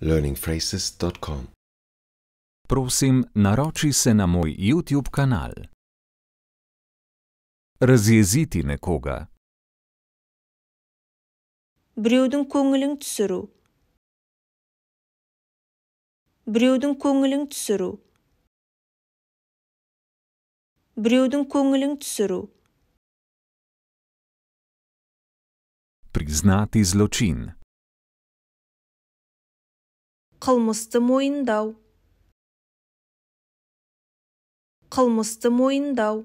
learningphrases.com. Prosim, naroči se na moj YouTube kanal. Razjeziti nekoga. Брюдің көңілің түсіру. Брюдің көңілің түсіру. Брюдің көңілің түсіру. Признати злочин. қылмысты мойындау қылмысты мойындау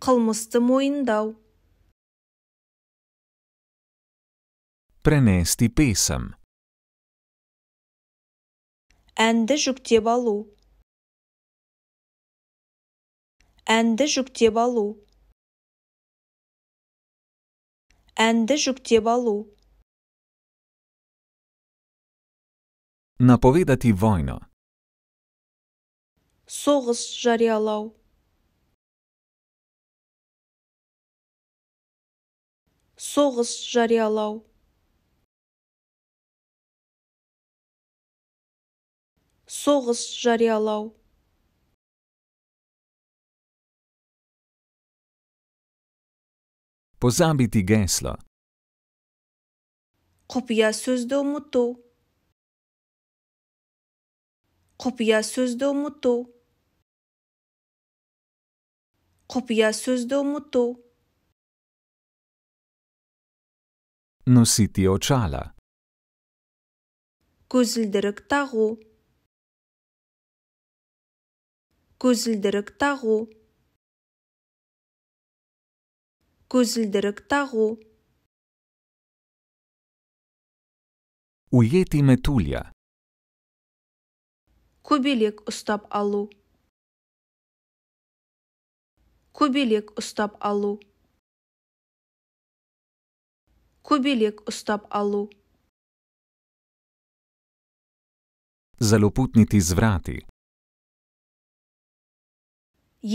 қылмысты мойындау пренести песем әнді жүктеп алу әнді жүктеп алу әнді жүктеп алу Napovedati vojno. Соғыс жариялау. Соғыс жариялау. Соғыс жариялау. Позабити гесло. Құпия сөзді ұмыту. құпия сөзді ұмыту құпия сөзді ұмыту носити очала көзілдірік тағу көзілдірік тағу көзілдірік тағу Уйети метуля – көбелек ұстап алу көбелек ұстап алу көбелек ұстап алу залопутнити зврати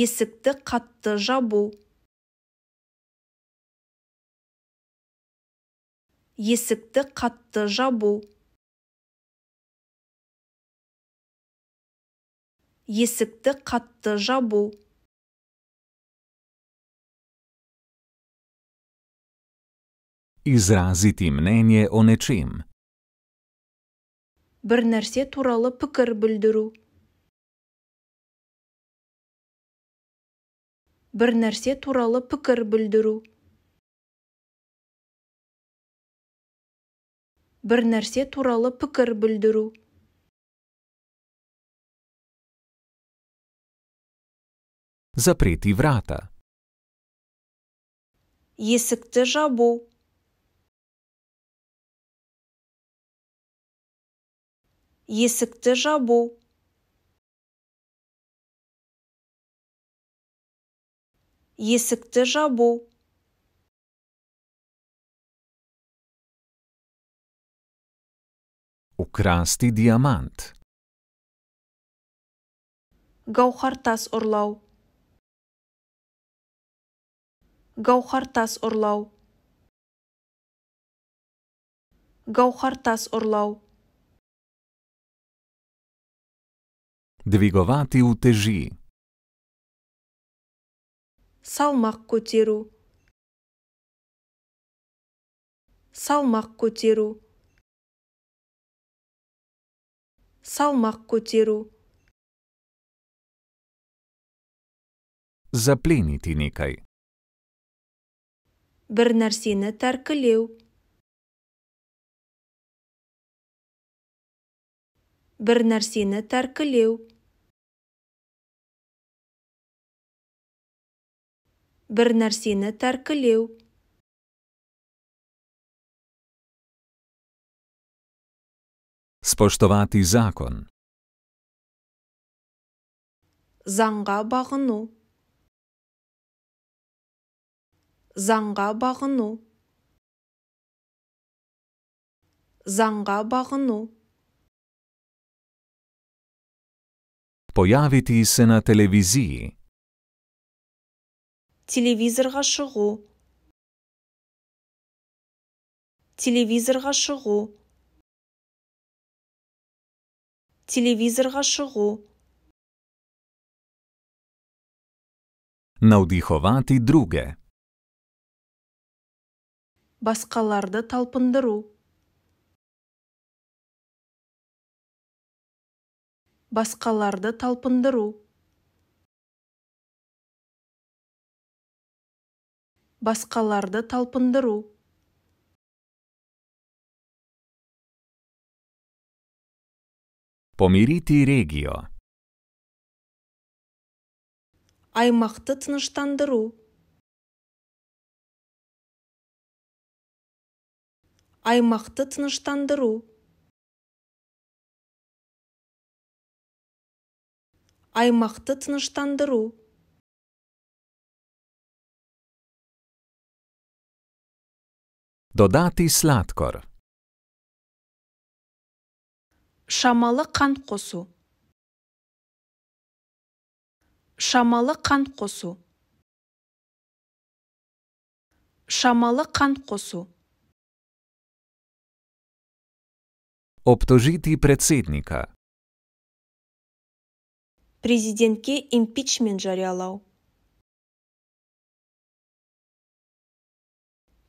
есікті қатты жабу есікті қатты жабу есікті қатты жабу Изразити мнение о нечим. Бір нәрсе туралы пікір білдіру. Бір нәрсе туралы пікір білдіру. Бір нәрсе туралы пікір білдіру. zapreti vrata. Jesek težabo. Jesek težabo. Jesek težabo. Ukrasti diamant. Gauhartas Orlau. гаухартас орлау гаухартас орлау двиговати утежи салмак котеру салмак котеру салмак котеру Zapleniti nekaj. бір нәрсені тәркілеу бір нәрсені тәркілеу бір нәрсені тәркілеу Споштовати закон заңға бағыну заңға бағыну заңға бағыну Появити на телевизии. Телевизорға шығу. Телевизорға шығу. Телевизорға шығу. наудиховати друге басқаларды талпындыру басқаларды талпындыру басқаларды талпындыру помирити регио Аймақты тыныштандыру аймақты тыныштандыру аймақты тыныштандыру Додати сладкор. Шамалы қан қосу. Шамалы қан қосу. Шамалы қан қосу. Obtožiti predsednika. Президентке импичмент жариялау.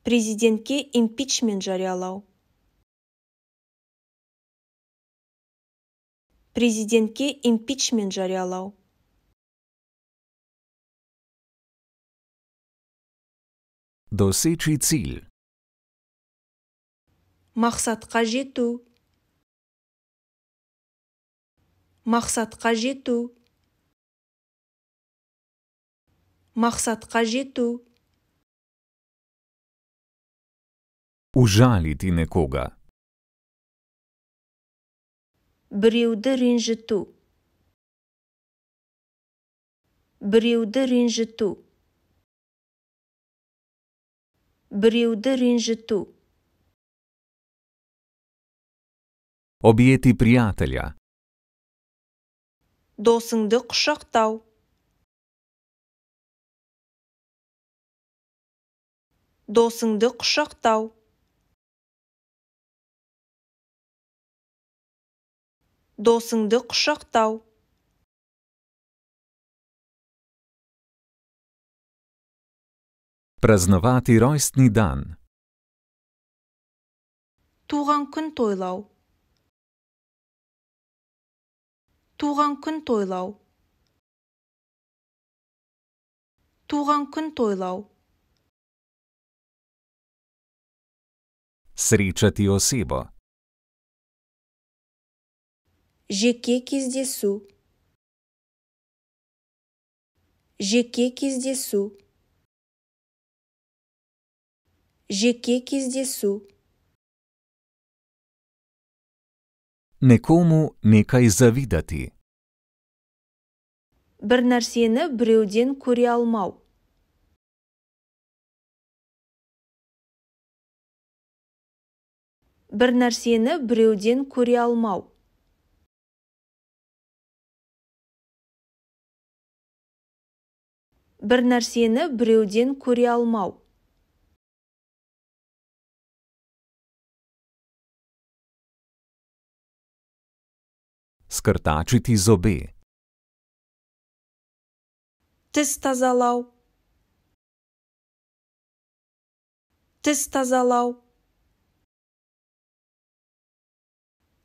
Президентке импичмент жариялау. Президентке импичмент жариялау. Досечи ціль. Махсат жету. мақсатқа жету мақсатқа жету Ужалити некога Біреуді ренжіту. Біреуді ренжіту. Біреуді ренжіту. Обіяти приятеля досыңды құшақтау досыңды құшақтау досыңды құшақтау Praznovati ройстный дан Туған күн тойлау. туған күн тойлау туған күн тойлау Srečati osebo. Жеке кездесу. Жеке кездесу. Жеке кездесу. Некому некай завидати. Бір нәрсені біреуден көре алмау. Бір нәрсені біреуден көре алмау. Бір нәрсені біреуден көре алмау. skrtačiti zobe. Testa za lov. Testa za lov.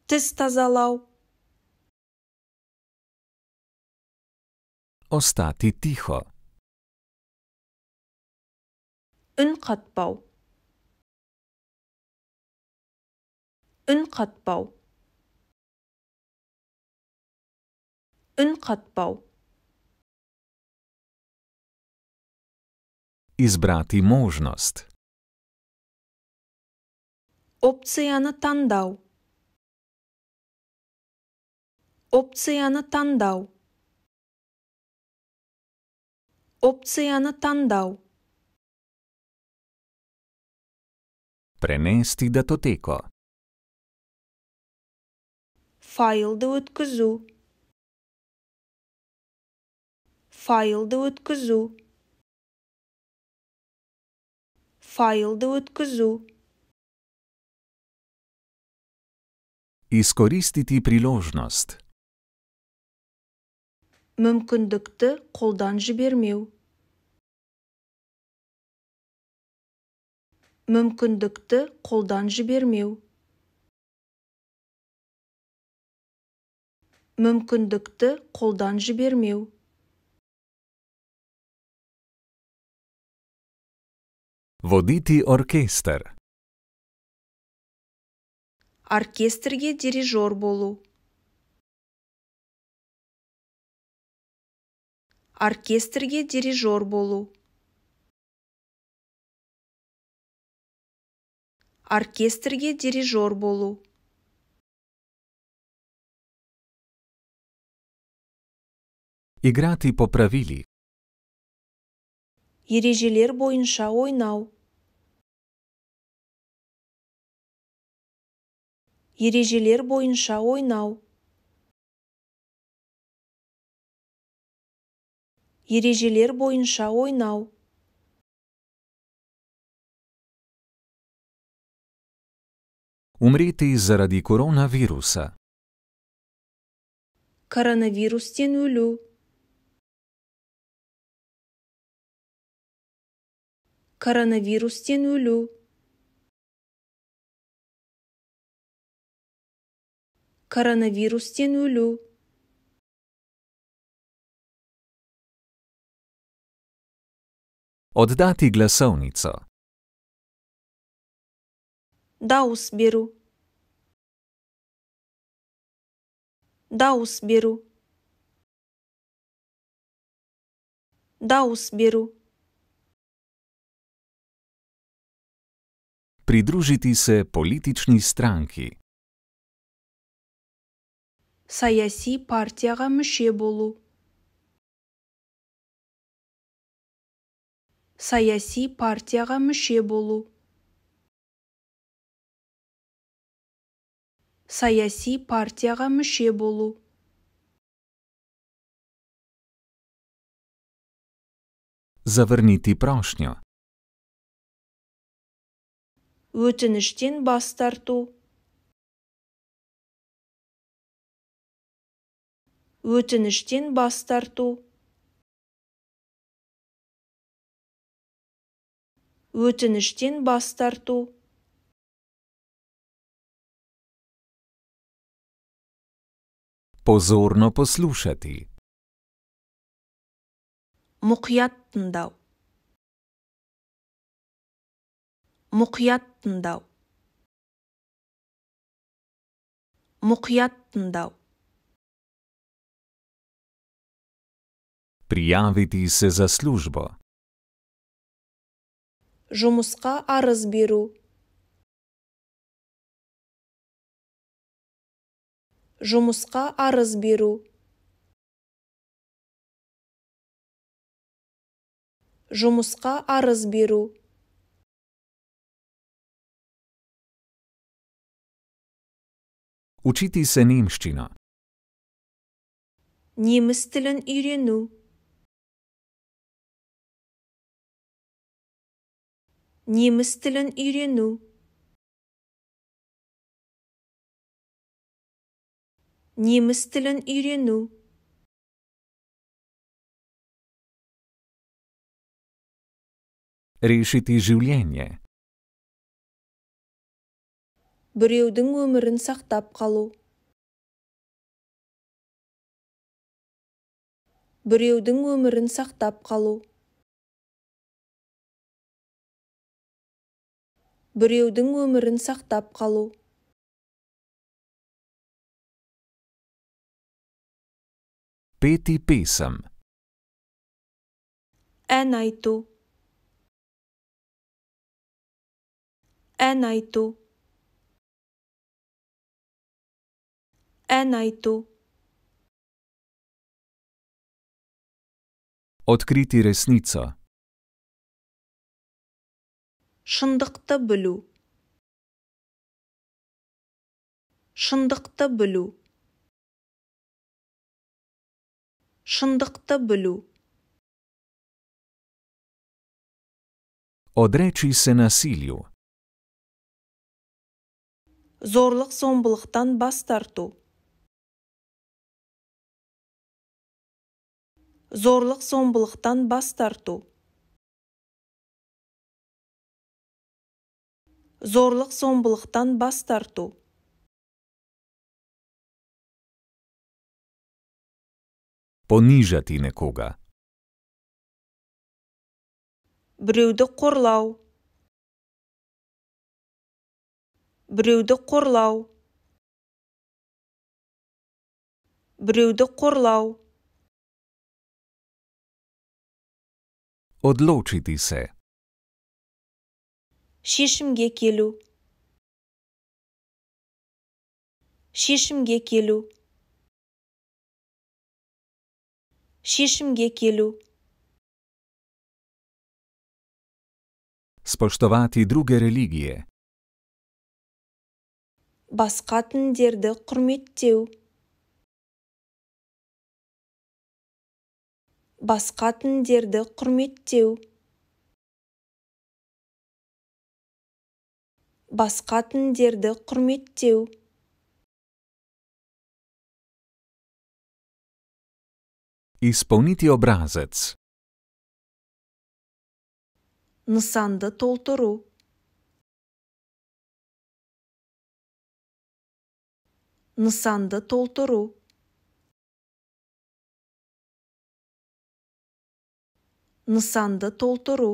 Testa za lov. Ostati tiho. Unkatpav. Unkatpav. үн қатпау избрати можност опцияны таңдау опцияны таңдау опцияны таңдау пренести датотеко файлды өткізу файлды өткізу файлды өткізу Искористити прилежност. Мүмкіндікті қолдан жібермеу. Мүмкіндікті қолдан жібермеу. Мүмкіндікті қолдан жібермеу. Voditi orkester. Orkester je dirižor bolu. Orkester je dirižor bolu. Orkester je dirižor bolu. Играти по правили. Ережелер бойынша ойнау. ережелер бойынша ойнау ережелер бойынша ойнау Умрити заради коронавируса. Коронавирустен өлу. Коронавирустен өлу. коронавирустен өлу Отдати гласовницу. Даус беру. Даус беру. Даус беру. Придружитесь политичной странке. саяси партияға мүше болу саяси партияға мүше болу саяси партияға мүше болу Zavrniti прошню Өтініштен бас тарту өтініштен бас тарту өтініштен бас тарту Позорно послушати. Мұқият тыңдау. Мұқият тыңдау. Мұқият тыңдау. Prijaviti se za službo. Žumuska a razbiru. Žumuska a razbiru. Žumuska a razbiru. Učiti se nemščino. Nimstilen irinu. неміс тілін үйрену неміс тілін үйрену решити живляння біреудің өмірін сақтап қалу біреудің өмірін сақтап қалу біреудің өмірін сақтап қалу Петі pesem Ән айту Ән айту Ән айту Odkriti ресница шындықты білу шындықты білу шындықты білу Одречи се Зорлық зомбылықтан бас тарту. Зорлық зомбылықтан бас тарту. зорлық зомбылықтан бас тарту понижати некога біреуді қорлау біреуді қорлау біреуді қорлау одлучитися шешімге келу шешімге келу шешімге келу Spoštovati Басқа діндерді құрметтеу. Басқа діндерді құрметтеу. басқа діндерді құрметтеу Изпълнити образец Нысанды толтыру Нысанды толтыру Нысанды толтыру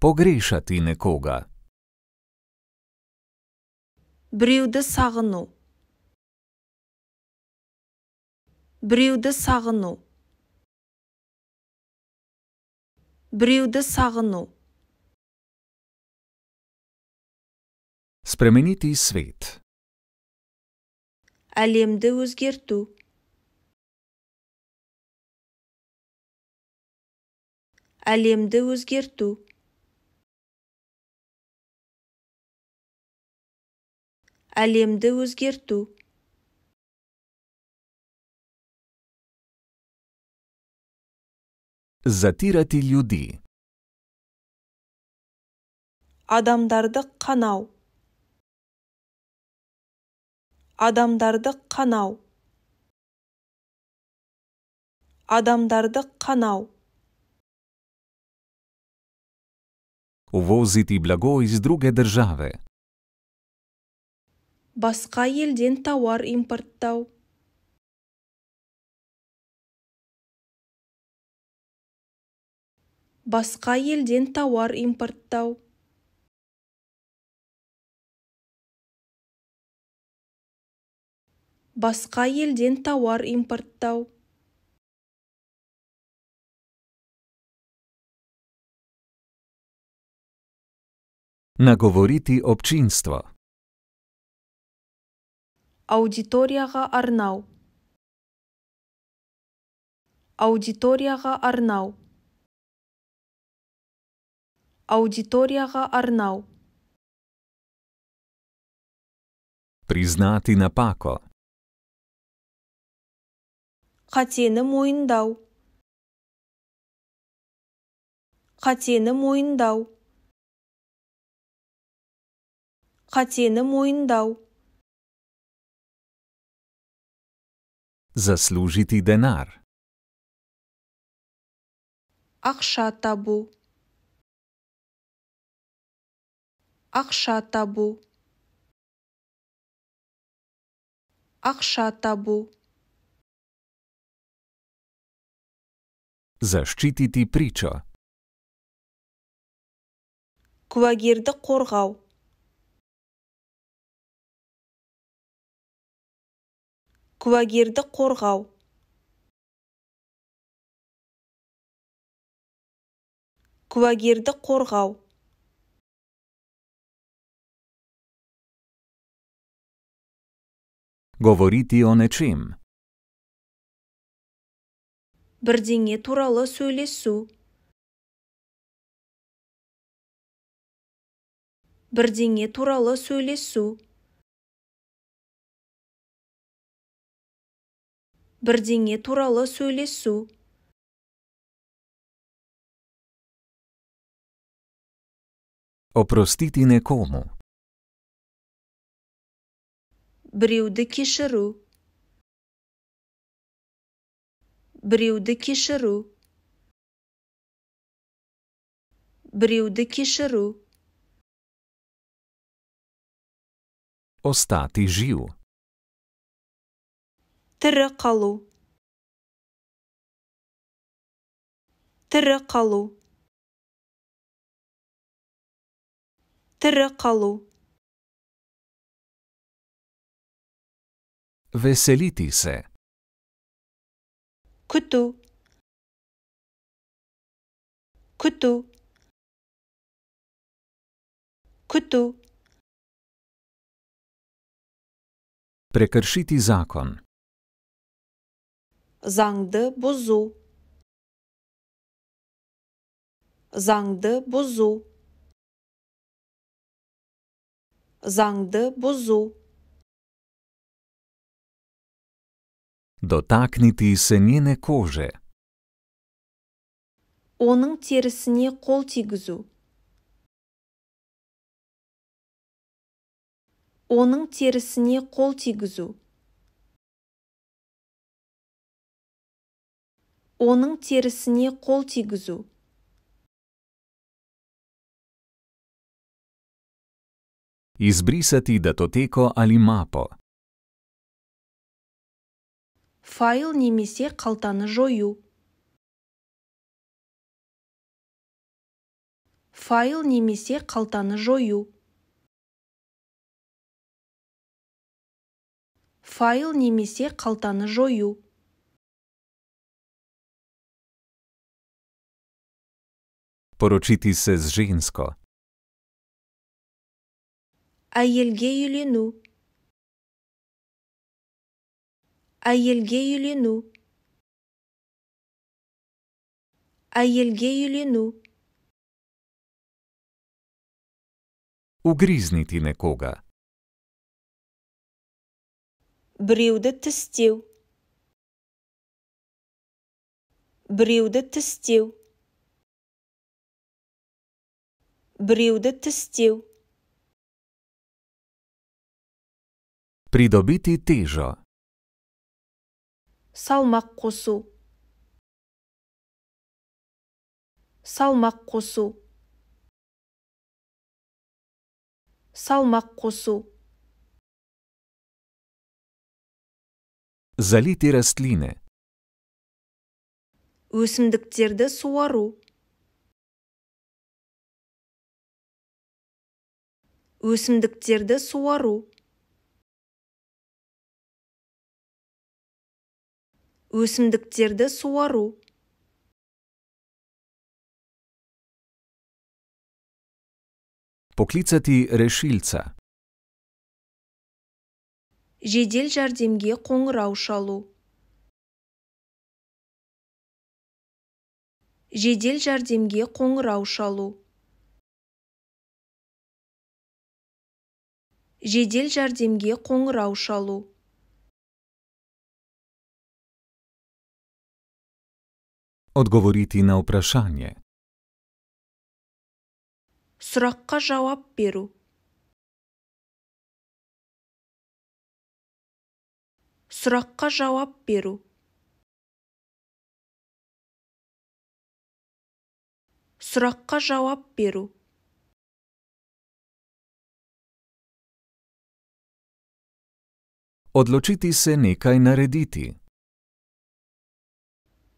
Погрішати некога. біреуді сағыну біреуді сағыну біреуді сағыну Spremeniti svet. Әлемді өзгерту. Әлемді өзгерту. әлемді өзгерту Затирати люди Адамдарды қанау. Адамдарды қанау. Адамдарды қанау. Uvoziti благо из друге басқа елден тауар импорттау басқа елден тауар импорттау басқа елден тауар импорттау наговорити občinstvo аудиторияға арнау аудиторияға арнау аудиторияға арнау признати напако қатені мойындау қатені мойындау қатені мойындау zaslužiti denar. Akša tabu. Akša tabu. Akša tabu. Zaščititi pričo. Kvagirda korgal. куәгерді қорғау куәгерді қорғау говорити о нечим бірдеңе туралы сөйлесу бірдеңе туралы сөйлесу бірдеңе туралы сөйлесу Oprostiti nekomu. Біреуді кешіру. Біреуді кешіру. Біреуді кешіру. Остати жив. тірі қалу тірі қалу тірі қалу веселіті се күту күту күту прекршити закон заңды бұзу заңды бұзу заңды бұзу Дотакнити се коже. Оның терісіне қол тигізу. Оның терісіне қол тигізу. оның терісіне қол тигізу Izbrisati datoteko ali mapo. Файл немесе қалтаны жою. Файл немесе қалтаны жою. Файл немесе қалтаны жою. poročiti se z žensko. Ugrizniti nekoga. Brivdete stil. Brivdete stil. біреуді тістеу Придобити тежо. Салмақ қосу. Салмақ қосу. Салмақ қосу. Залити растлини. Өсімдіктерді суару. өсімдіктерді суару өсімдіктерді суару Поклицати решильца Жедел жәрдемге қоңырау шалу. Жедел жәрдемге қоңырау шалу. жедел жәрдемге қоңырау шалу Отговорити на упрашание Сұраққа жауап беру. Сұраққа жауап беру. Сұраққа жауап беру. Odločiti se nekaj narediti.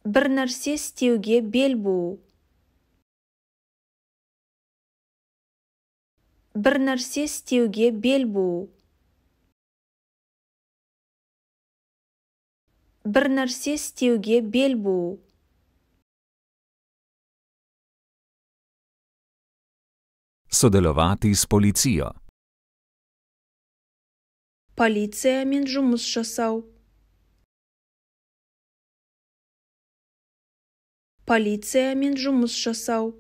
Brnarsi stilge belbu. Brnarsi stilge belbu. Brnarsi stilge belbu. Sodelovati s policijo. полициямен жұмыс жасау полициямен жұмыс жасау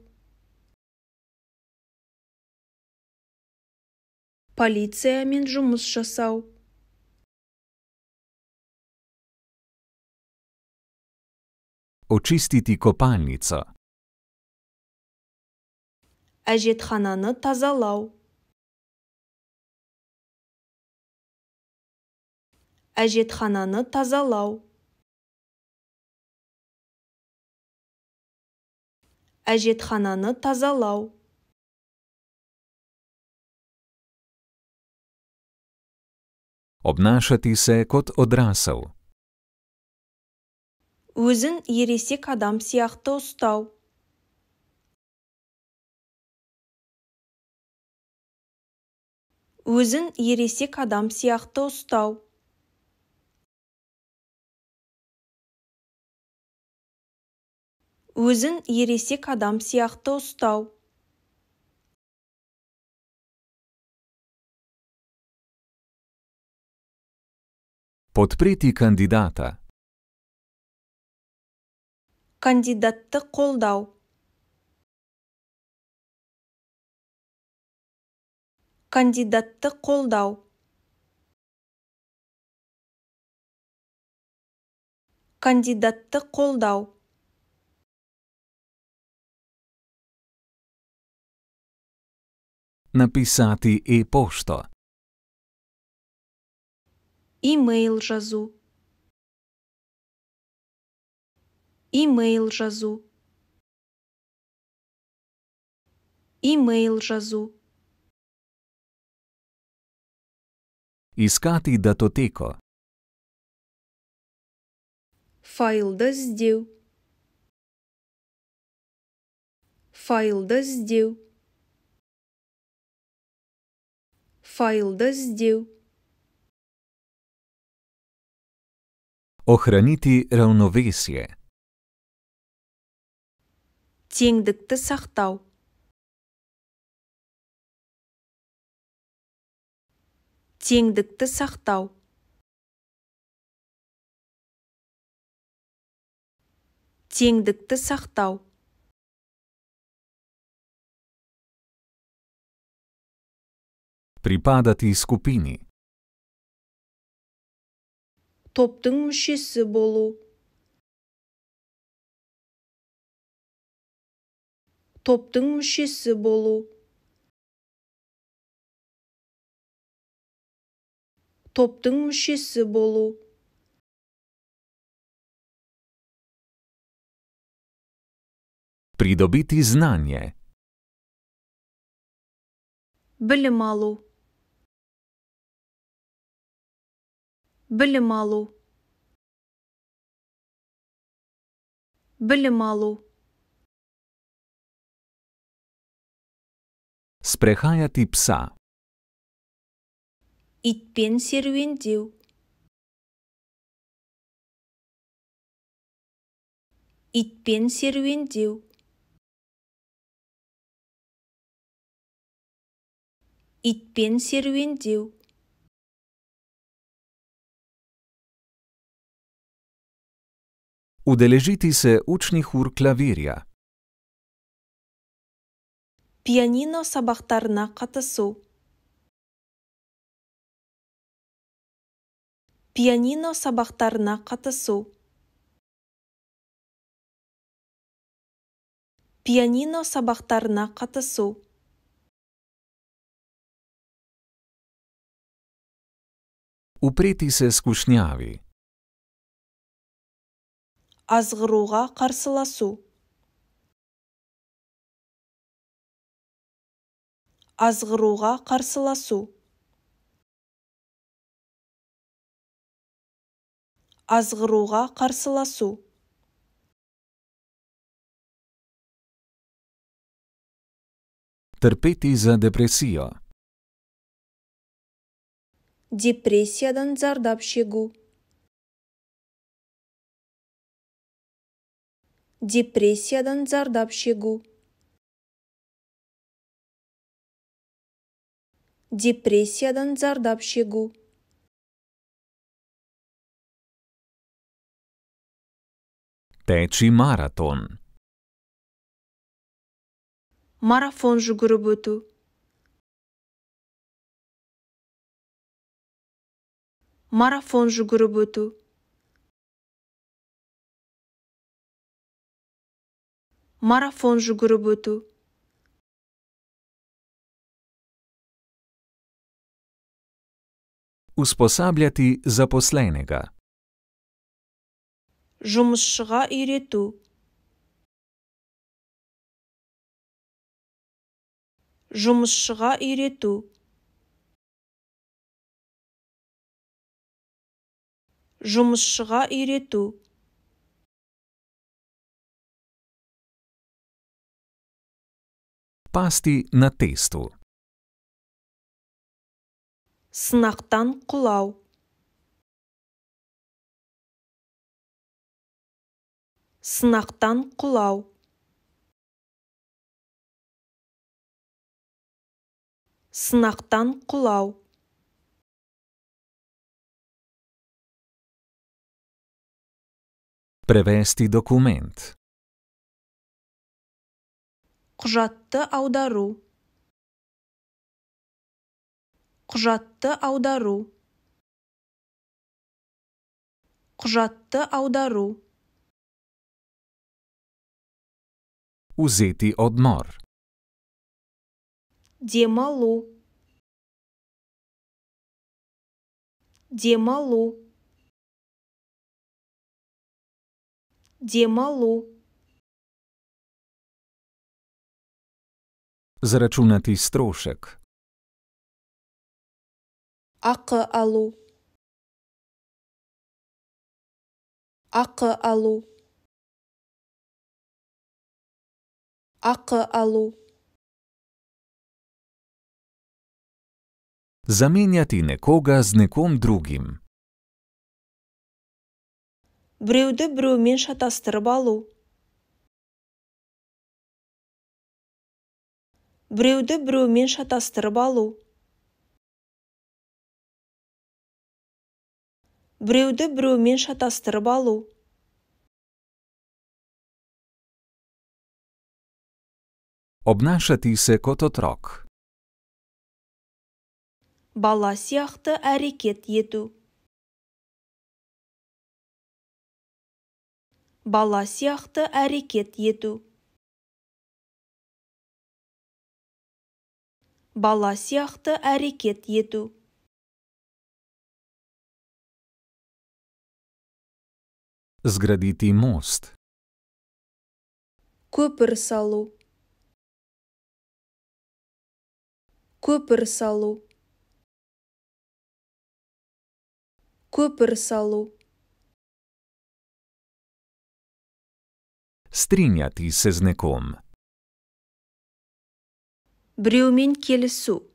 полициямен жұмыс жасау Очистити копальницу әжетхананы тазалау әжетхананы тазалау әжетхананы тазалау Обнашати се кот одрасел. Өзін ересек адам сияқты ұстау. Өзін ересек адам сияқты ұстау. өзін ересек адам сияқты ұстау Подприти кандидата. Кандидатты қолдау. Кандидатты қолдау. Кандидатты қолдау. написати і пошто. Імейл жазу. Імейл жазу. Імейл жазу. Іскати датотико. Файл здів. Файл здів. файлда іздеу Охранити равновесие. Теңдікті сақтау. Теңдікті сақтау. Теңдікті сақтау. pripadati skupini. Pridobiti znanje. Bili malo. білім алу білім алу спрехаяти пса итпен серуендеу итпен серуендеу итпен серуендеу Udeležiti se učnih ur klavirja. Pianino sabahtarna katasu. Pianino sabahtarna katasu. Pianino sabahtarna katasu. Upreti se skušnjavi. азғыруға қарсыласу азғыруға қарсыласу азғыруға қарсыласу терпеть за депрессия депрессиядан зардап шегу depressiyadan zardab chegu depressiyadan zardab chegu Teči maraton. Marafon жүгіріп өту. Марафон жүгіріп өту. марафон жүгіріп өту Успосабляти запосленега жұмысшыға үйрету жұмысшыға үйрету жұмысшыға үйрету жұмысшыға үйрету Pasti na testu. Snahtan kulav. Snahtan kulav. Snahtan kulav. Prevesti dokument. құжатты аудару құжатты аудару құжатты аудару Узети одмор. Демалу. Демалу. Демалу. Заръчунати строшек. Ақы алу. Ақы алу. Ақы алу. Заменяти некога с неком другим. Біреуді біреумен шатастырып алу. біреуді біреумен шатастырып алу біреуді біреумен шатастырып алу Обнашати кот отрок. Бала сияқты әрекет ету. Бала сияқты әрекет ету. бала сияқты әрекет ету Зградити мост. Көпір салу. Көпір салу. Көпір салу. Стріняти Брюмин келісу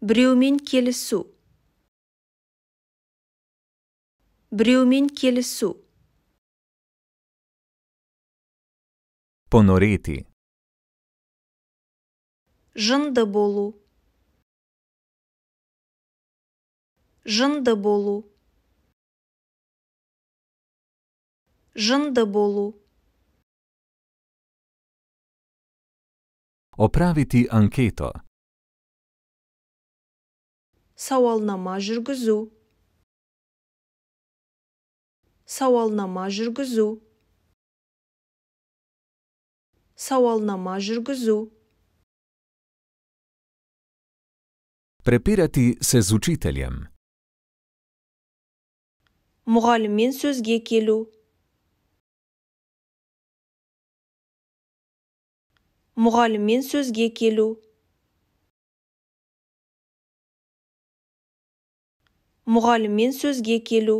Брюмин келісу Брюмин келісу понорити жынды болу жынды болу жынды болу Opraviti anketo. Savalnama žrguzu. Savalnama žrguzu. Savalnama žrguzu. Prepirati se z učiteljem. Mogalmin sozge kelu. мұғаліммен сөзге келу мұғаліммен сөзге келу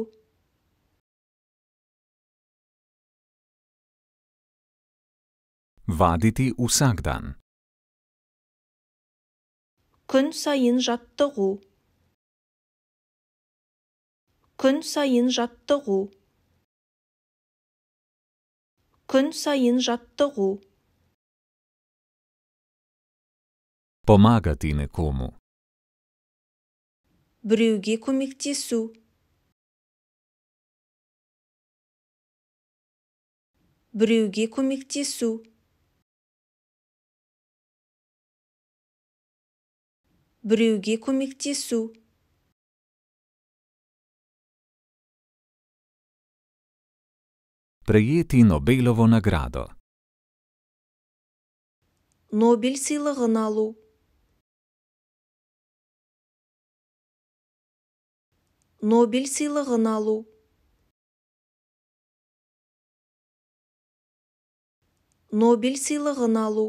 вадити усагдан Күн сайын жаттығу. Күн сайын жаттығу. Күн сайын жаттығу. Pomagati nekomu. Brugi komiktisu. Brugi komiktisu. Brugi komiktisu. Prejeti Nobelovo nagrado. Nobel si lahko nalu. нобель сыйлығын алу нобель сыйлығын алу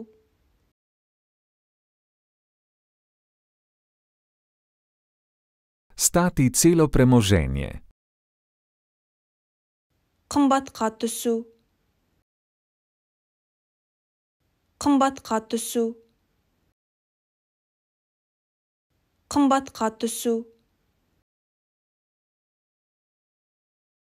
Стати celo қымбатқа түсу қымбатқа түсу қымбатқа түсу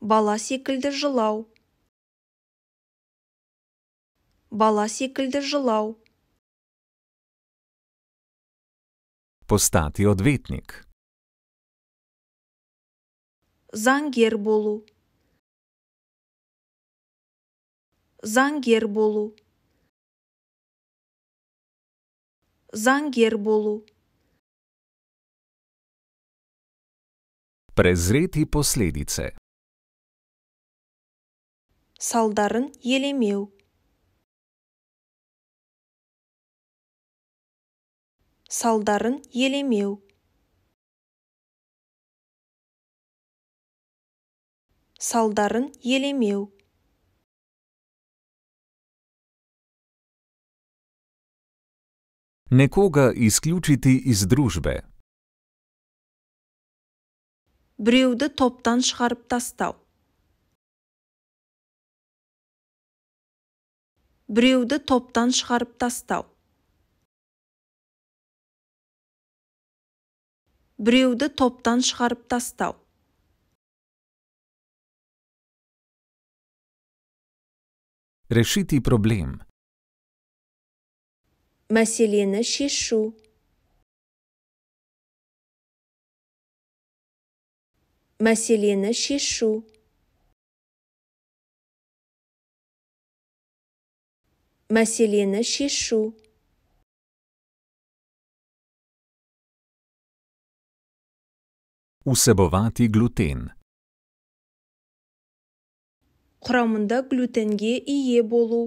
бала секілді жылау бала секілді жылау постати одвітник заңгер болу заңгер болу заңгер болу презрити последице салдарын елемеу салдарын елемеу салдарын елемеу некога исключити из дружбе Біреуді топтан шығарып тастау. біреуді топтан шығарып тастау біреуді топтан шығарып тастау Решити проблем. Мәселені шешу. Мәселені шешу. мәселені шешу усебовати глютен Құрамында глютенге ие болу.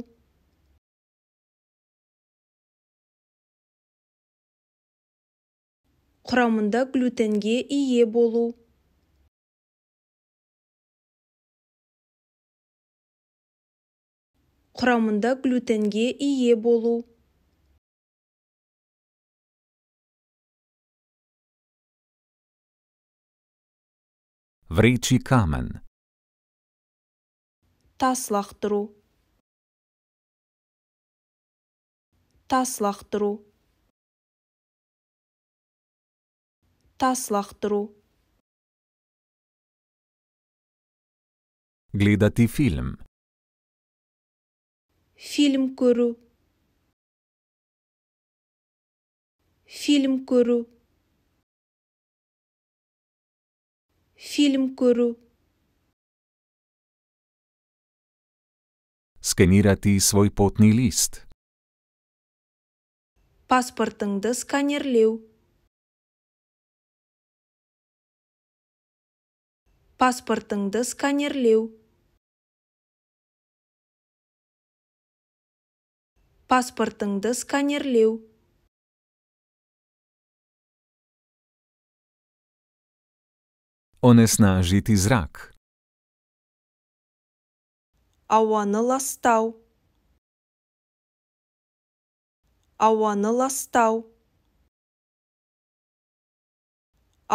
Құрамында глютенге ие болу. құрамында глютенге ие болу Вречі камен. Тас лақтыру. Тас лақтыру. Тас лақтыру фильм көру фильм көру фильм көру Skenirati свой потный лист Паспортыңды сканерлеу. Паспортыңды сканерлеу. паспортыңды сканерлеу онеснажити зрак ауаны ластау ауаны ластау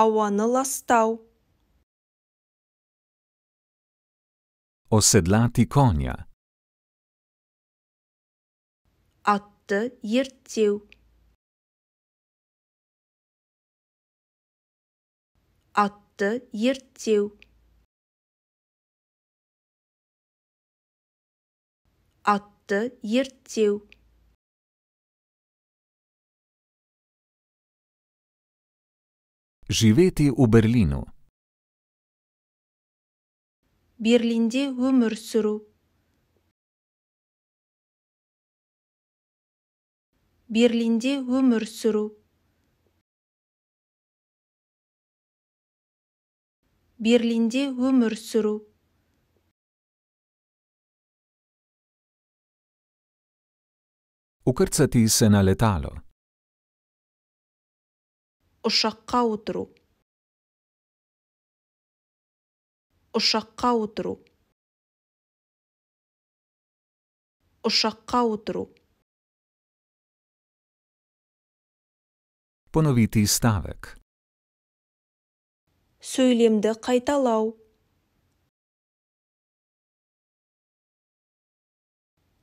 ауаны ластау оседлати коня атты ерттеу атты ерттеу атты ерттеу Živeti У Berlinu. Берлинде өмір сүру берлинде өмір сүру берлинде өмір сүру Ukrcati se na letalo. Ušakka utru. Ušakka utru. Ušakka utru. ponoviti stavek. Sujljemde kajtalau.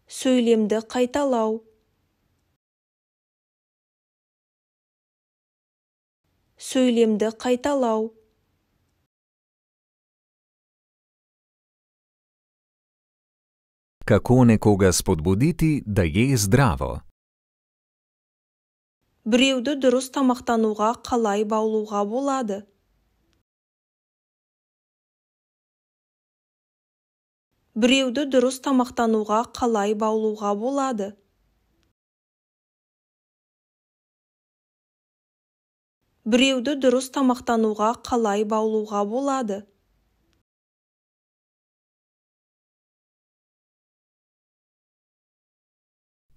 Sujljemde kajtalau. Sujljemde kajtalau. Kako nekoga spodbuditi, da je zdravo? біреуді дұрыс тамақтануға қалай баулуға болады біреуді дұрыс тамақтануға қалай баулуға болады біреуді дұрыс тамақтануға қалай баулуға болады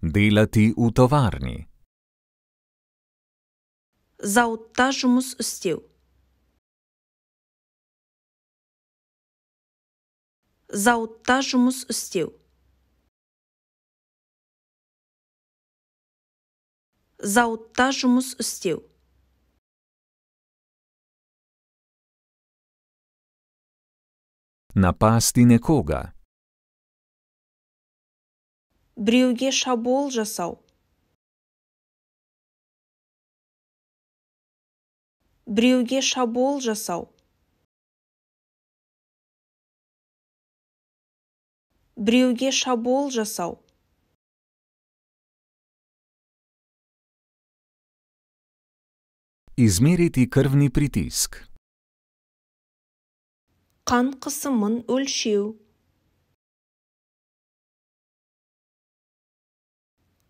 Делати у товарни зауытта жұмыс істеу зауытта жұмыс істеу зауытта жұмыс істеу напасти некога біреуге шабуыл жасау біреуге шабуыл жасау біреуге шабуыл жасау Измерити крвный притиск. Қан қысымын өлшеу.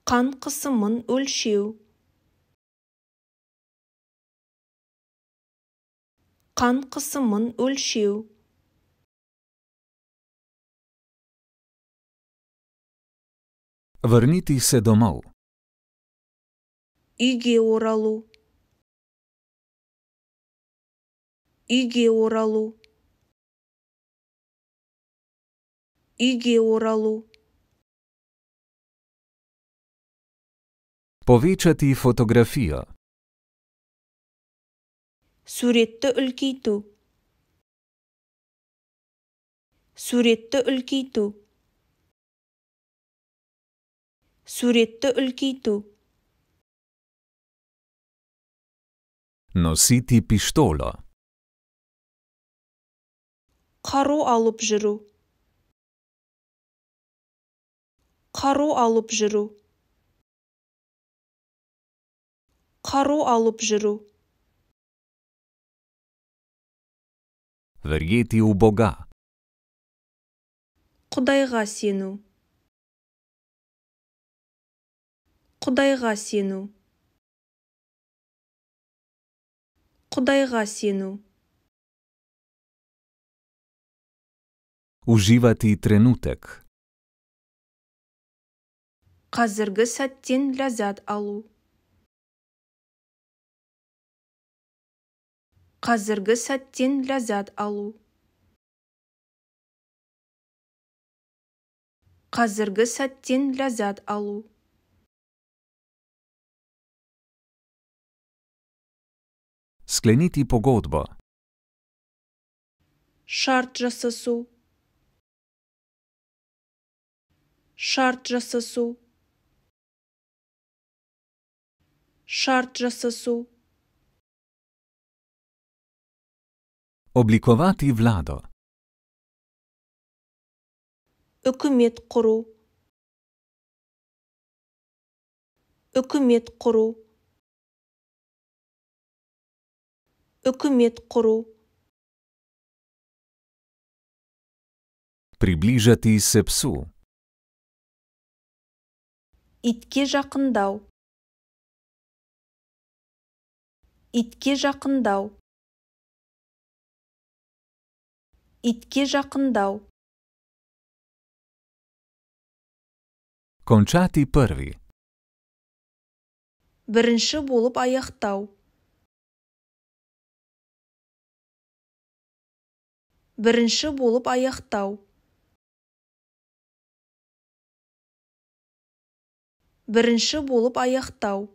Қан қысымын өлшеу. қан қысымын өлшеу Vrniti se domov. Ige oralu. Ige oralu. Ige oralu. Povečati fotografijo. суретті үлкейту суретті үлкейту суретті үлкейту Носити пистоло Қару алып жүру. Қару алып жүру. Қару алып жүру. Verjeti v Boga. Құдайға сену. Құдайға сену. Құдайға сену. Uživati тренутек. Қазіргі сәттен ләззат алу. қазіргі сәттен ләззат алу қазіргі сәттен ләззат алу Skleniti погодба Шарт жасасу. Шарт жасасу. Шарт жасасу. Oblikovati владо Үкімет құру. Үкімет құру. Үкімет құру. Приближати се Итке жақындау. Итке жақындау. итке жақындау Кончати prvi. Бірінші болып аяқтау. Бірінші болып аяқтау. Бірінші болып аяқтау.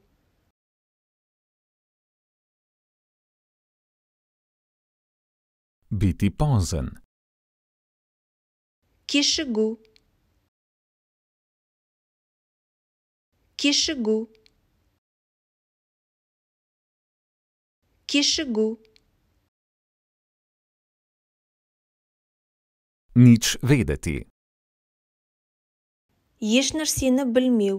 Biti pozen. Keshë gu. Keshë gu. vedeti. Jesh nërsi në bëllëmiu.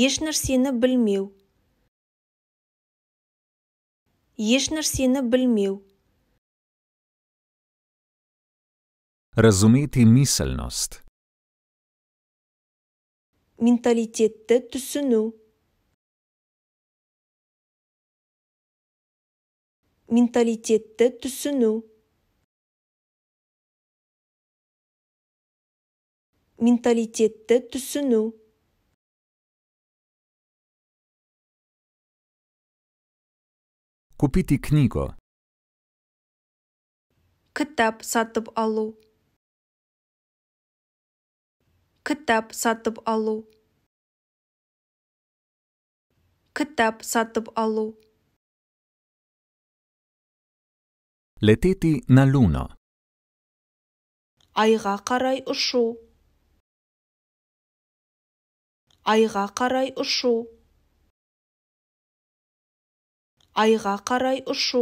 Jesh nërsi në bëllëmiu. еш білмеу Разумeti miselnost. Менталитетті түсіну. Менталитетті түсіну. Менталитетті түсіну. Купити книгу. Кітап сатып алу. Кітап сатып алу. Кітап сатып алу. Летети на луно. Айға қарай ұшу. Айға қарай ұшу айға қарай ұшу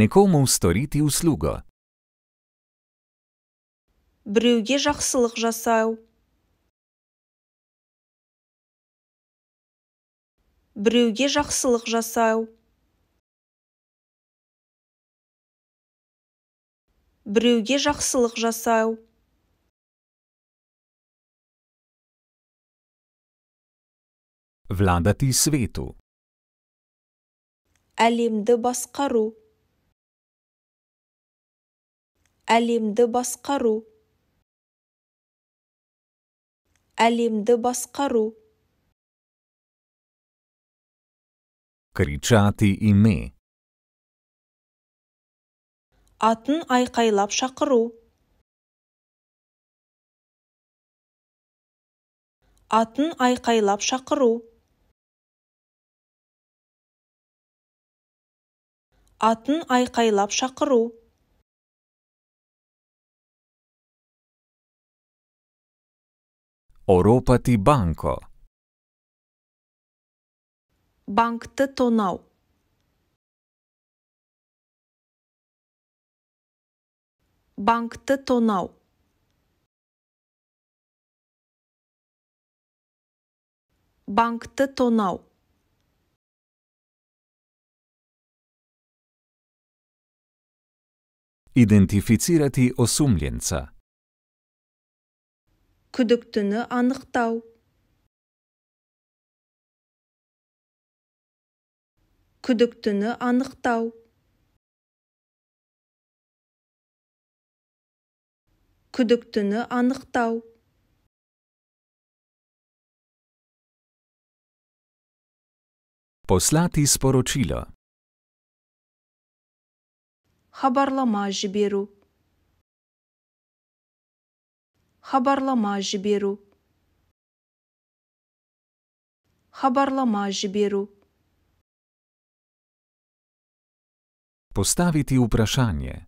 Некому сторити Біреуге жақсылық жасау. Біреуге жақсылық жасау. Біреуге жақсылық жасау. Vladati svetu. әлемді басқару әлемді басқару әлемді басқару кричати име атын айқайлап шақыру атын айқайлап шақыру атын айқайлап шақыру Оропати банко. Банкты тонау. Банкты тонау. Банкты тонау. Identificirati osumljenca. Күдіктіні анықтау. Күдіктіні анықтау. Күдіктіні анықтау. Послати sporočilo хабарлама жіберу хабарлама жіберу хабарлама жіберу Поставити упрашання.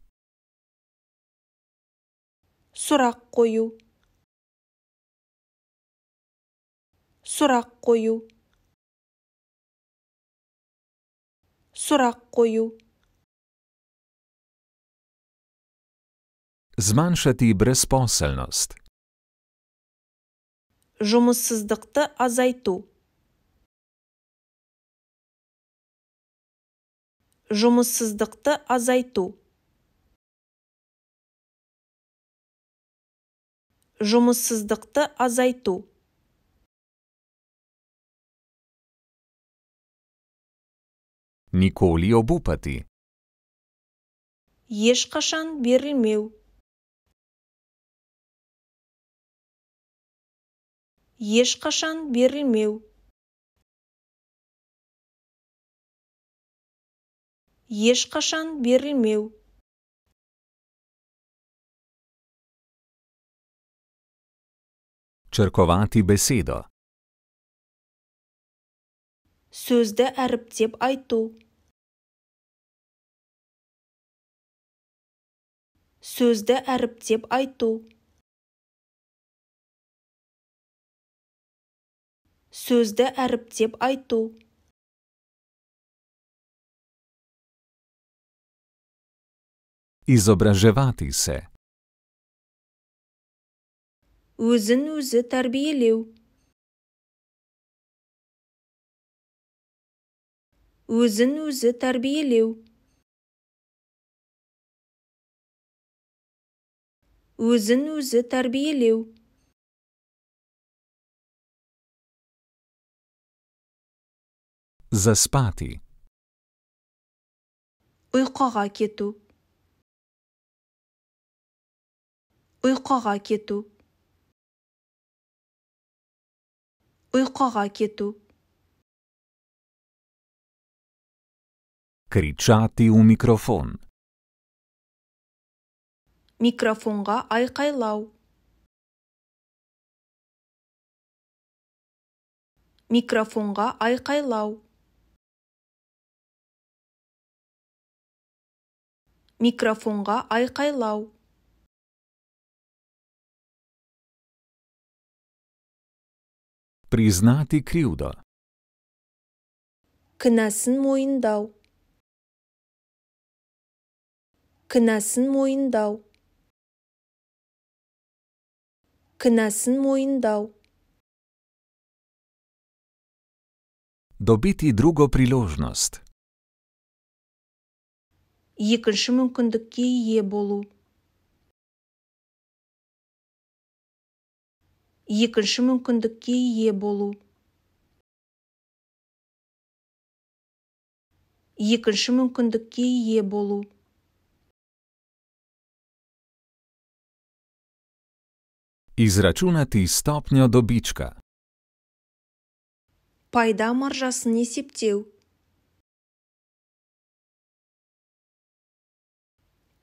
Сұрақ қою. Сұрақ қою. Сұрақ қою. зманшати брезпосельност. Жұмыссыздықты азайту. Жұмыссыздықты азайту. Жұмыссыздықты азайту. Николи обупати. Ешқашан берілмеу. ешқашан берілмеу ешқашан берілмеу черковати беседо Сөзді әріптеп айту. Сөзді әріптеп айту. сөзді әріптеп айту изображевати се Өзін өзі тәрбиелеу. Өзін өзі тәрбиелеу. Өзін өзі тәрбиелеу. заспати. Уйқыға кету. Уйқыға кету. Уйқыға кету. Кричати у микрофон. Микрофонға айқайлау. Микрофонға айқайлау. микрофонға айқайлау Признати крivдо. Кінәсін мойындау. Кінәсін мойындау. Кінәсін мойындау. Добити друго приложность екінші мүмкіндікке ие болу екінші мүмкіндікке ие болу екінші мүмкіндікке ие болу израчунати stopnjo dobička. Пайда маржасын есептеу.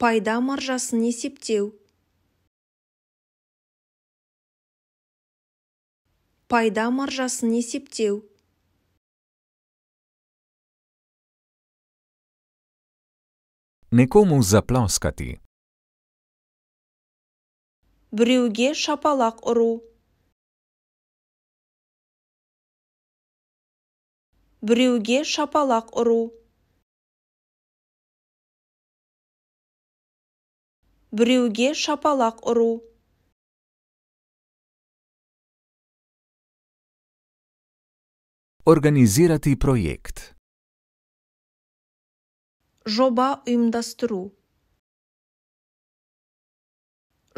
пайда маржасын есептеу пайда маржасын есептеу Некому запласкати. Біреуге шапалақ ұру. Біреуге шапалақ ұру. біреуге шапалақ ұру организирати проект жоба ұйымдастыру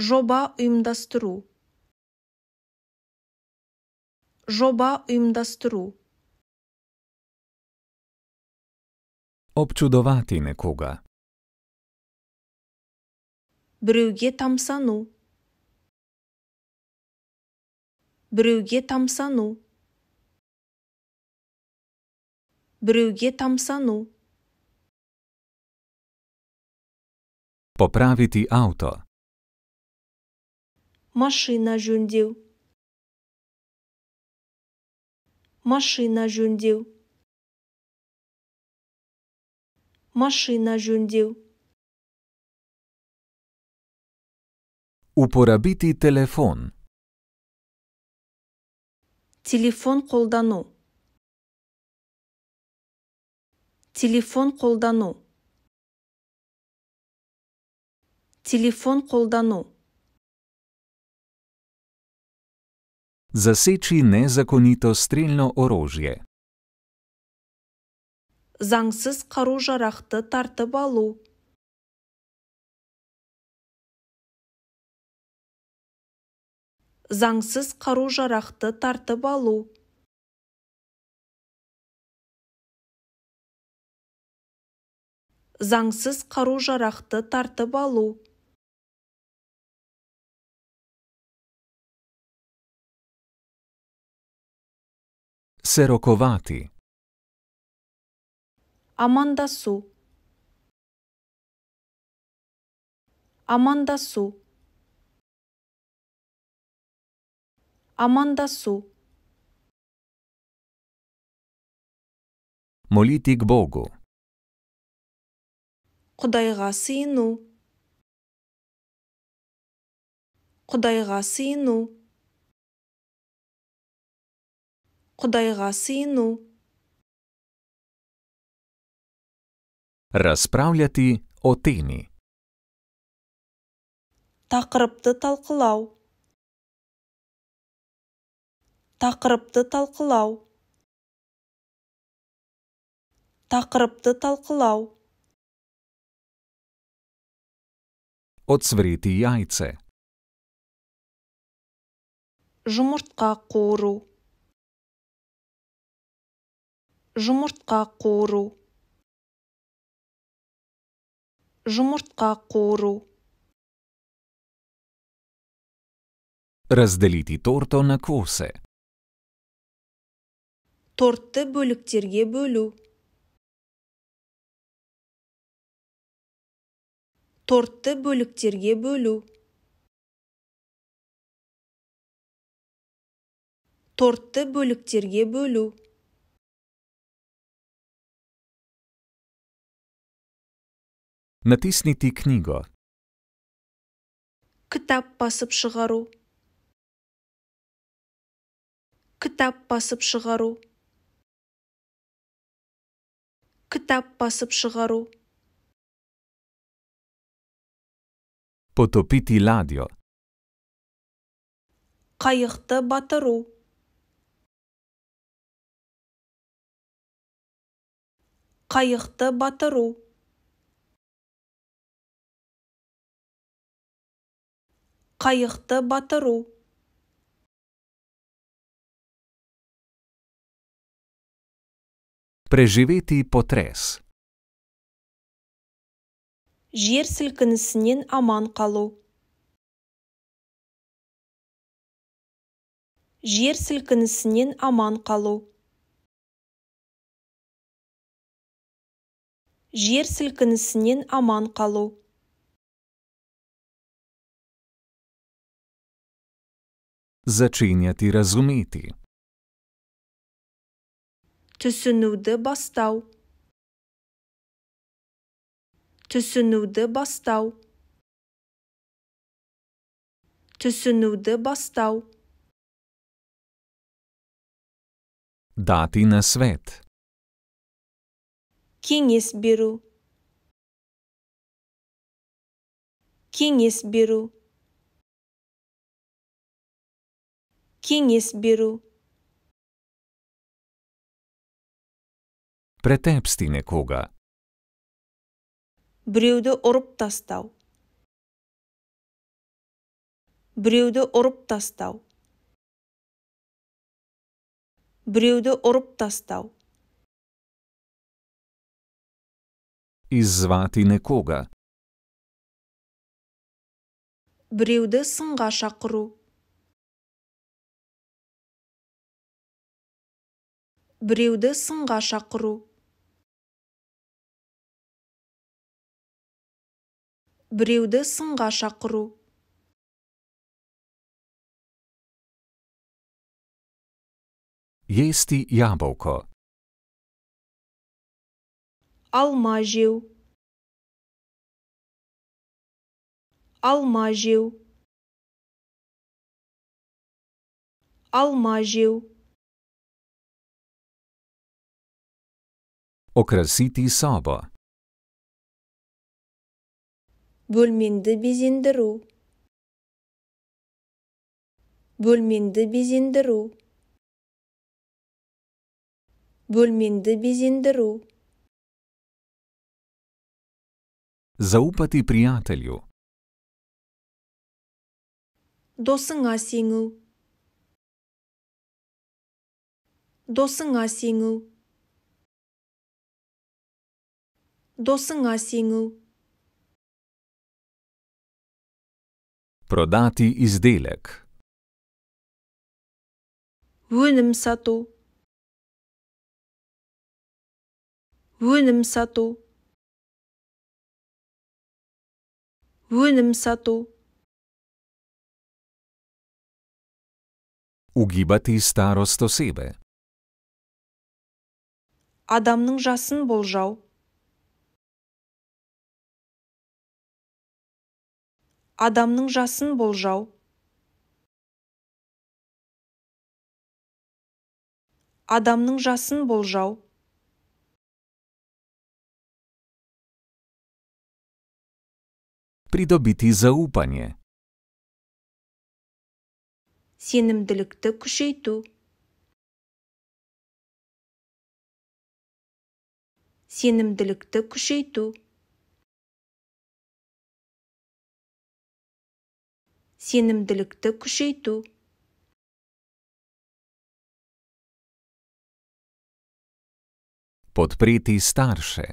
жоба ұйымдастыру жоба ұйымдастыру Občudovati nekoga. біреуге тамсану біреуге тамсану біреуге тамсану поправити авто машина жөндеу машина жөндеу машина жөндеу Упорабити телефон. Телефон колдану. Телефон колдану. Телефон колдану. Засечи незаконито стрільно оружие. Заңсыз қару-жарақты тартып алу. заңсыз қару-жарақты тартып алу заңсыз қару-жарақты тартып алу Сероковати амандасу амандасу амандасу. Молити к Богу. Құдайға сыйыну. Құдайға сыйыну. Құдайға сыйыну. Розправляти отині. Тақырыпты талқылау. тақырыпты талқылау тақырыпты талқылау отсвріти яйце жұмыртқа қуыру жұмыртқа қуыру жұмыртқа қуыру разделити торто на косе. тортты бөліктерге бөлу тортты бөліктерге бөлу тортты бөліктерге бөлу Натиснiti книгу. кітап басып шығару. кітап басып шығару кітап басып шығару потопити ладьо қайықты батыру қайықты батыру қайықты батыру Preživeti potres. Жер сілкінісінен аман қалу. Жер сілкінісінен аман қалу. Жер сілкінісінен аман қалу. Зачиняти razumeti түсінуді бастау түсінуді бастау түсінуді бастау дати насвет кеңес беру кеңес беру кеңес беру pretepsti nekoga. Birovni urib шақыру. сынға шақыру. біреуді сынға шақыру Есті jabolko. Алма жеу. Алма жеу. Алма жеу. Окрасити саба. Бөлменді безендіру Бөлменді безендіру Бөлменді безендіру Заупати приятелю досыңа сену досыңа сену досыңа сену Prodati izdelek. Vunem satu. Vunem satu. Vunem satu. Ugibati starost osebe. Адамның жасын болжау адамның жасын болжау адамның жасын болжау придобити Сенімділікті күшейту. Сенімділікті күшейту. сенімділікті күшейту Подприти старше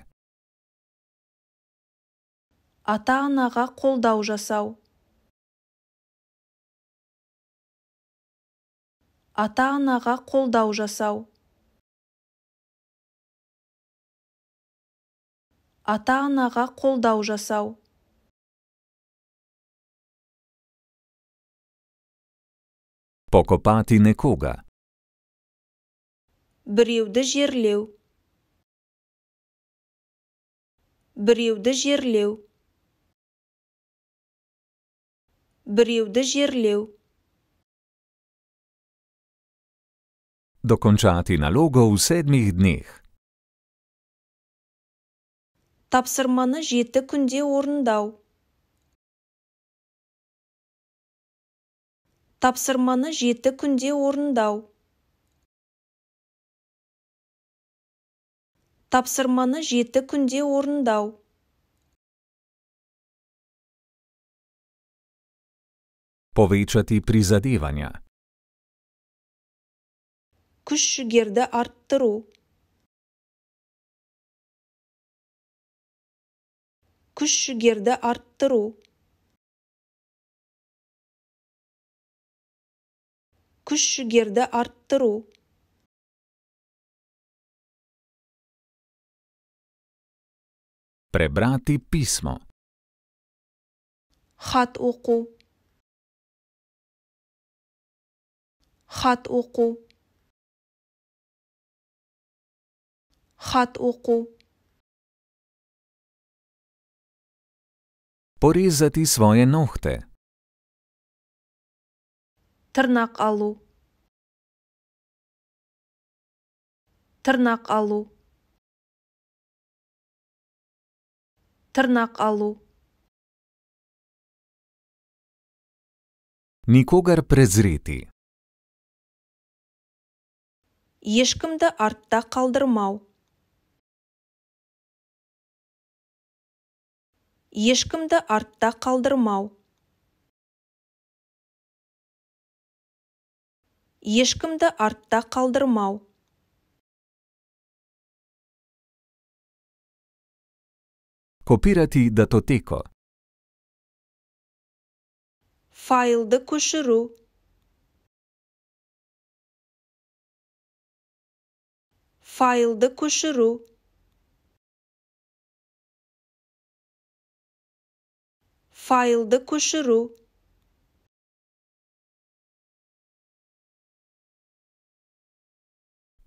ата анаға қолдау жасау ата анаға қолдау жасау ата анаға қолдау жасау Pokopati nekoga. Bril de žirljiv. Bril de žirljiv. Bril de žirljiv. Dokončati nalogo v sedmih dneh. Tapsrmana žite kundi urndav. тапсырманы жеті күнде орындау тапсырманы жеті күнде орындау повечати призадевания Күш жігерді арттыру. Күш жігерді арттыру. күш жігерді арттыру Пребрати письмо Хат оқу Хат оқу Хат оқу Порізати своє ногти. тырнақ алу тырнақ алу тырнақ алу Никогар презрети Ешкімді артта қалдырмау. Ешкімді артта қалдырмау. ешкімді артта қалдырмау Kopirati datoteko. Файлды көшіру. Файлды көшіру. Файлды көшіру.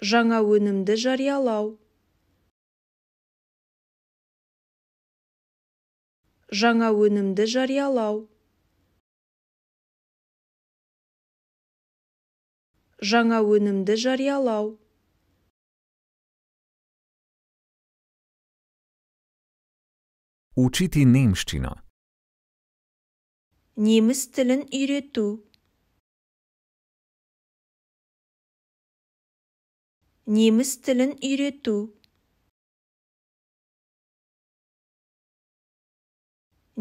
жаңа өнімді жариялау жаңа өнімді жариялау жаңа өнімді жариялау Учити немščino. Неміс тілін үйрету неміс тілін үйрету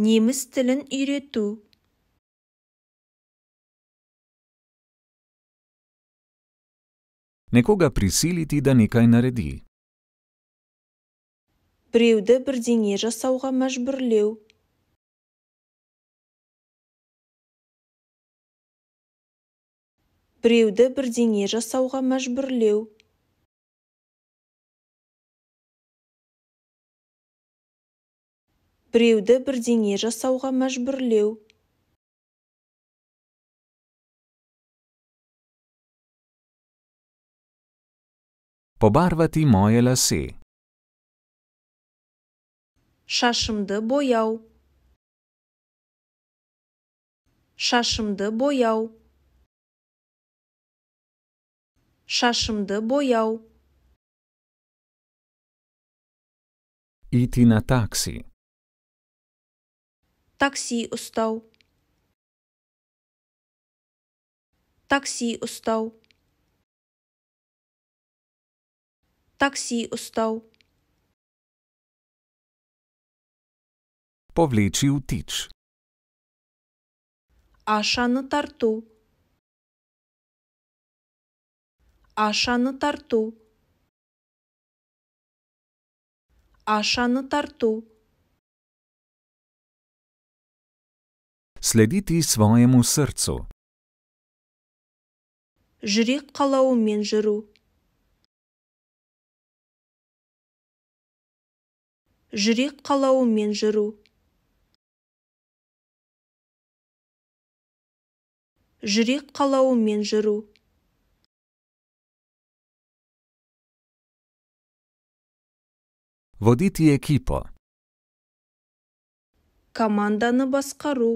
неміс тілін үйрету некога присилити да некай нареди Біреуді бірдеңе жасауға мәжбүрлеу. Біреуді бірдеңе жасауға мәжбүрлеу. біреуді бірдеңе жасауға мәжбүрлеу Побарвати moje ласи. Шашымды бояу. Шашымды бояу. Шашымды бояу. Іти на таксі. такси ұстау такси ұстау такси ұстау повлечи Аша на тарту Аша на тарту Аша на тарту Slediti своему сердцу Жүрек қалауымен жүру. Жүрек қалауымен жүру. жүрек қалауымен жүру водити экипо команданы басқару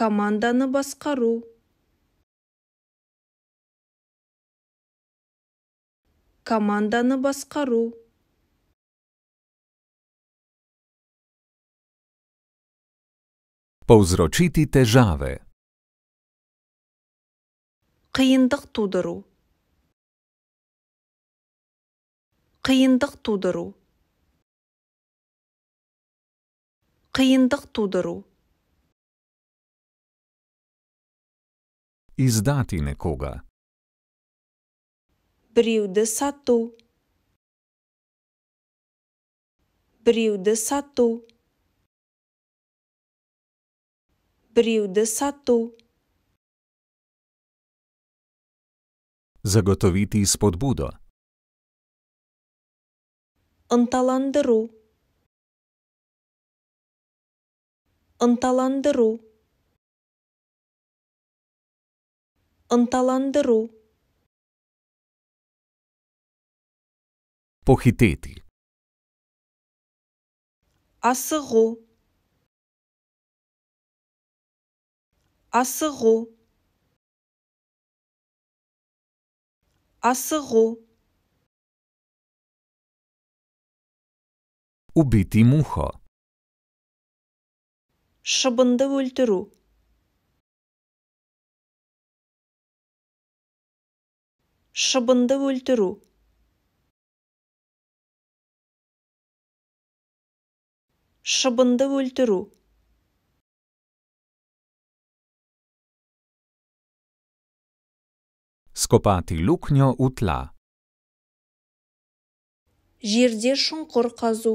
команданы басқару команданы басқару Povzročiti тежаве Қиындық тудыру. Қиындық тудыру. Қиындық тудыру. izdati nekoga. Brivdesatu. Brivdesatu. Brivdesatu. Zagotoviti spodbudo. Antalandru. Antalandru. ынталандыру Похитети. Асығу. Асығу. Асығу. Убити мухо. Шыбынды өлтіру. шыбынды өлтіру шыбынды өлтіру скопати лукньо у тла жерде шұңқыр қазу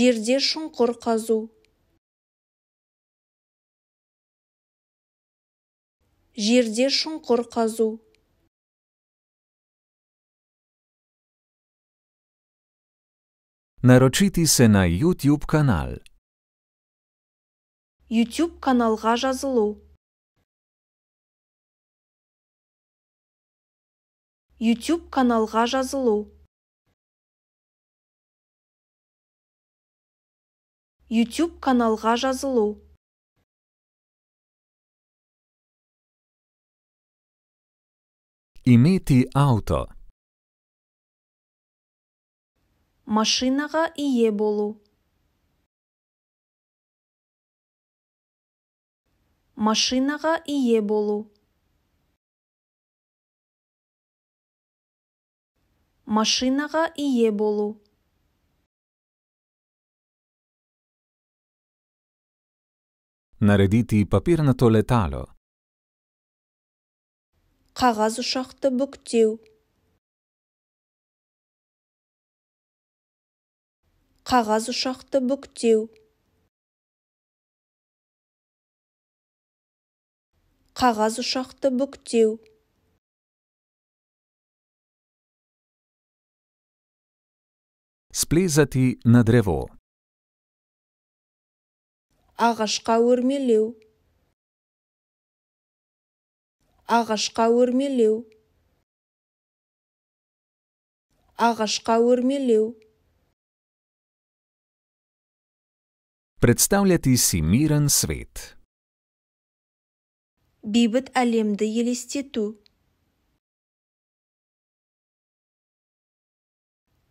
жерде шұңқыр қазу жерде шұңқыр қазу Naročiti на YouTube канал YouTube каналға жазылу. YouTube каналға жазылу. YouTube каналға жазылу. Imeti avto. Mašinaga je bolu. Mašinaga je bolu. Mašinaga je bolu. Narediti papirnato letalo. қағаз ұшақты бүктеу қағаз ұшақты бүктеу қағаз ұшақты бүктеу сплезати на древо ағашқа өрмелеу ағашқа өрмелеу ағашқа өрмелеу Представляти си мирен свет. Бейбіт әлемді елестету.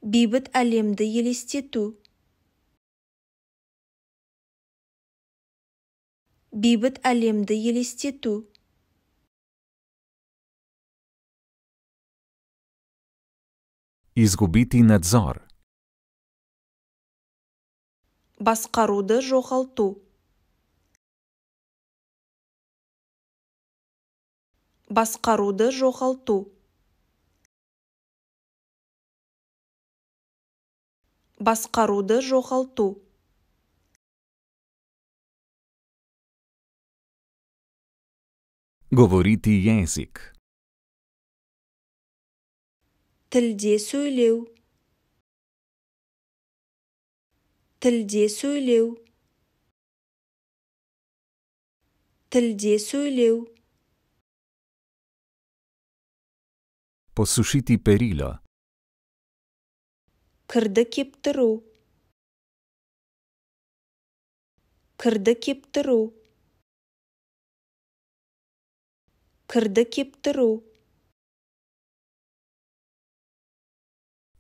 Бейбіт әлемді елестету. Бейбіт әлемді елестету. Изгубити надзор. Басқаруды жоғалту. Басқаруды жоғалту. басқаруды жоғалту говорити язик тілде сөйлеу тілде сөйлеу тілде сөйлеу Посушити перила. Кірді кептіру. Кірді кептіру. Кірді кептіру.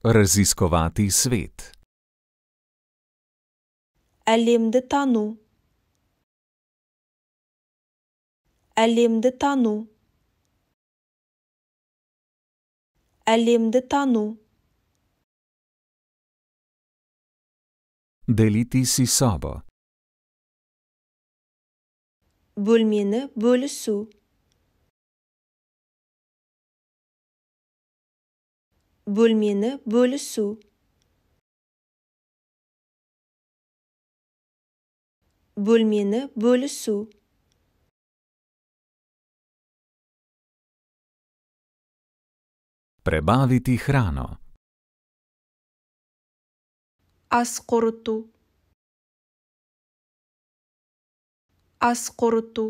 Raziskovati svet. Alim de tanu. Alim de tanu. Alim de tanu. Deliti si sobo. Bulmine bulisu. Bul бөлмені бөлісу бөлмені бөлісу прибавити храно ас қорыту ас қорыту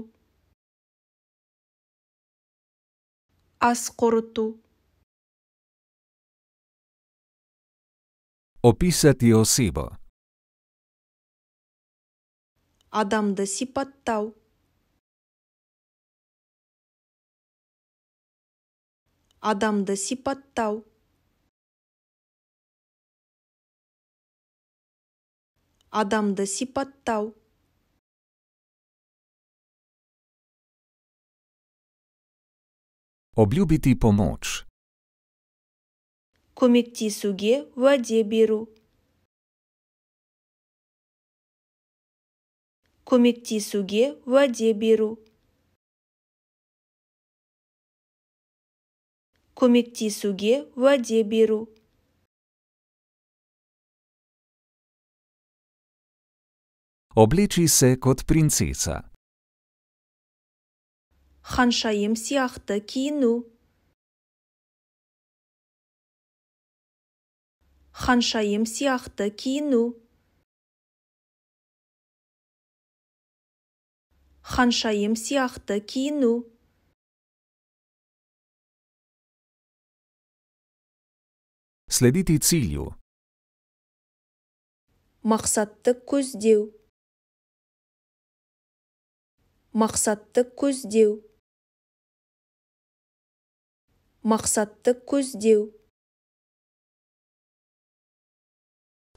ас қорыту Opisati osebo. Adam da si patav. Adam da si patav. Adam da si patav. Obljubiti pomoč. көмектесуге уәде беру көмектесуге уәде беру көмектесуге уәде беру облечи се кот princesa. Ханшайым сияқты киіну ханшайым сияқты киіну ханшайым сияқты киіну следить Мақсатты көздеу. Мақсатты көздеу. Мақсатты көздеу.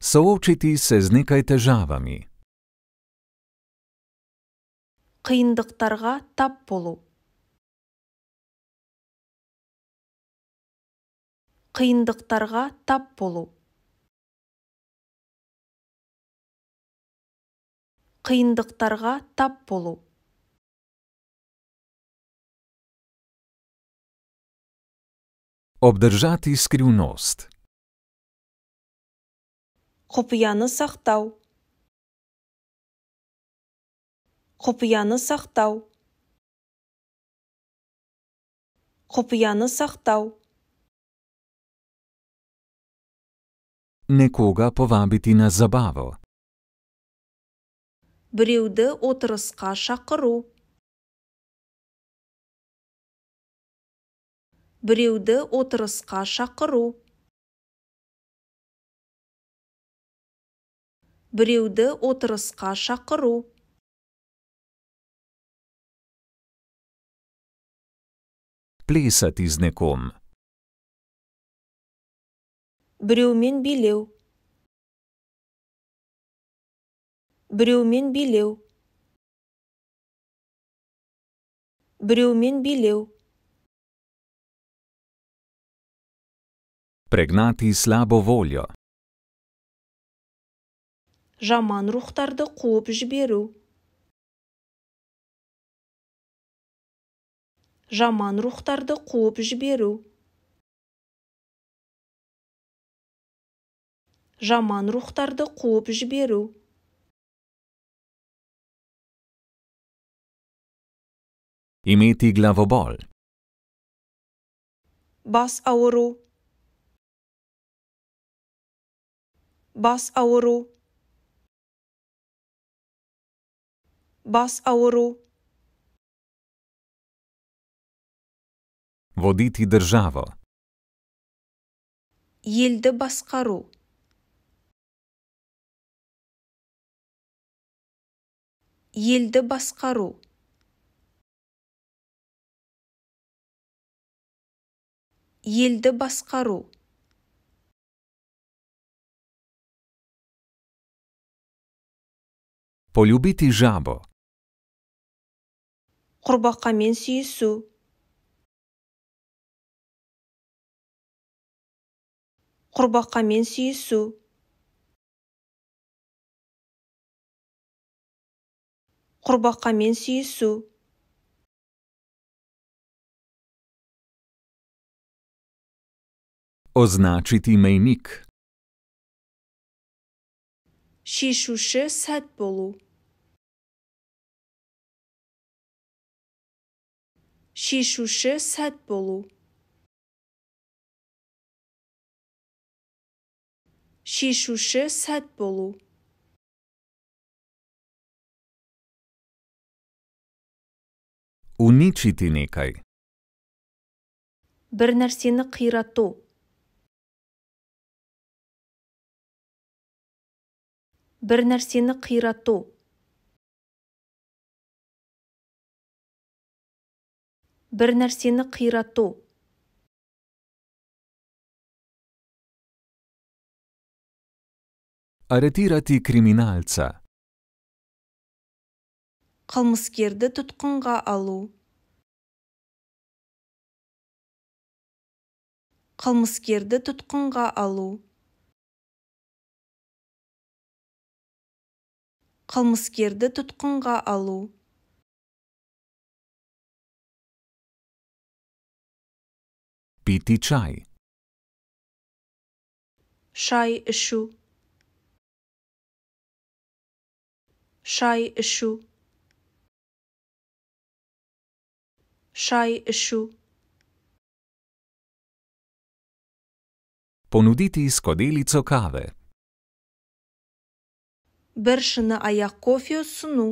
Soočiti se z nekaj Қиындықтарға тап болу. Қиындықтарға тап болу. Қиындықтарға тап болу. Obdržati skrivnost құпияны сақтау құпияны сақтау құпияны сақтау некога повабити на забаво. біреуді отырысқа шақыру біреуді отырысқа шақыру біреуді отырысқа шақыру плесати з неком біреумен билеу біреумен билеу біреумен билеу прегнати слабо волю жаман рухтарды қуып жіберу жаман рухтарды қуып жіберу жаман рухтарды қуып жіберу Имейте главобол Бас ауру. Бас ауру. бас ауру. Водити державо. Елді басқару. Елді басқару. елді басқару полюбити жабо құрбақамен сүйісу құрбақамен сүйісу құрбақамен сүйісу Означити мейник шешуші сәт болу шешуші сәт болу шешуші сәт болу Уничити некай. Бір нәрсені қирату. Бір нәрсені қирату. бір нәрсені қирату аретирати криминальца Қылмыскерді тұтқынға алу. Қылмыскерді тұтқынға алу. Қылмыскерді тұтқынға алу. Piti čaj. Šaj šu. Šaj šu. Šaj šu. Ponuditi skodelico kave. Brš na ajakofijo snu.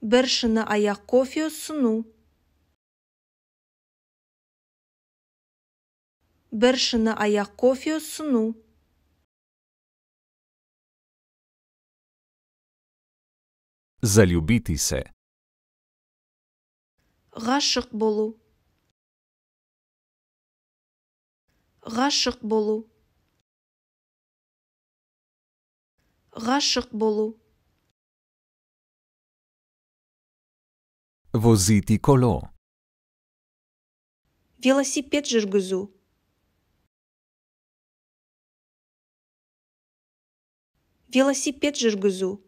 бір аяқ кофе ұсыну бір аяқ кофе ұсыну Залюбитися. Ғашық болу. Ғашық болу. Ғашық болу. Voziti kolo. Velosiped žrguzu. Velosiped žrguzu.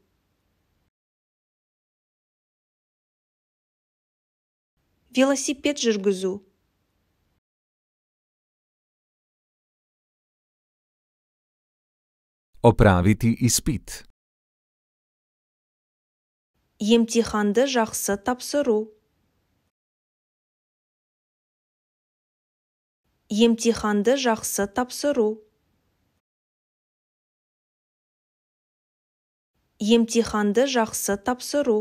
Велосипед жүргізу. Оправити іспит. емтиханды жақсы тапсыру емтиханды жақсы тапсыру емтиханды жақсы тапсыру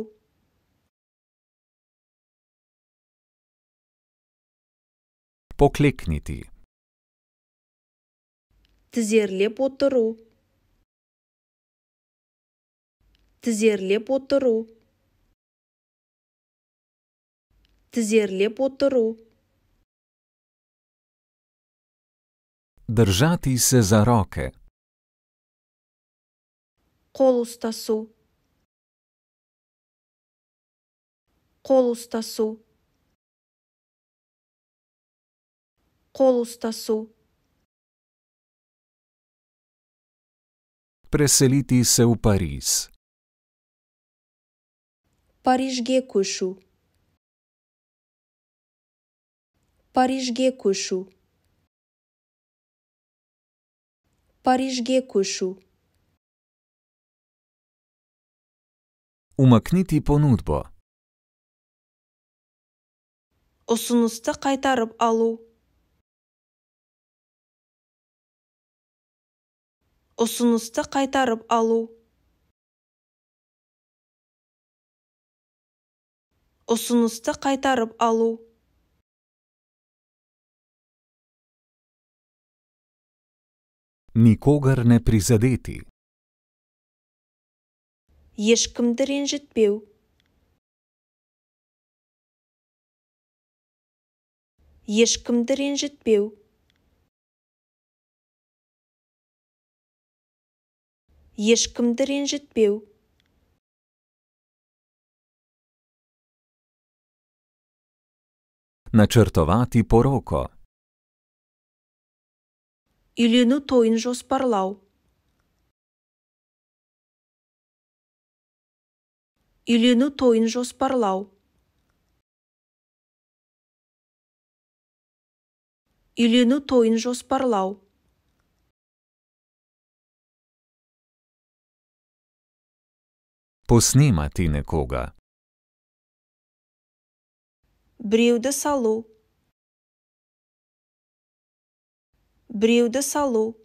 Покликнити. Тізерлеп отыру. Тізерлеп отыру. тізерліп отыру. Држати се за роке. Кол устасу. Кол устасу. Кол устасу. Преселити се у Париз. Парижге көшу. парижге көшу парижге көшу Умакнити понудбо. Ұсынысты қайтарып алу. Ұсынысты қайтарып алу. Ұсынысты қайтарып алу. Nikogar ne prizadeti. Ješkimdir ranjitpev. Ješkimdir ranjitpev. Ješkimdir ranjitpev. Načrtovati poroko. үйлену тойын жоспарлау үйлену тойын жоспарлау үйлену тойын жоспарлау Поснимати некога. Біреуді салу біреуді салу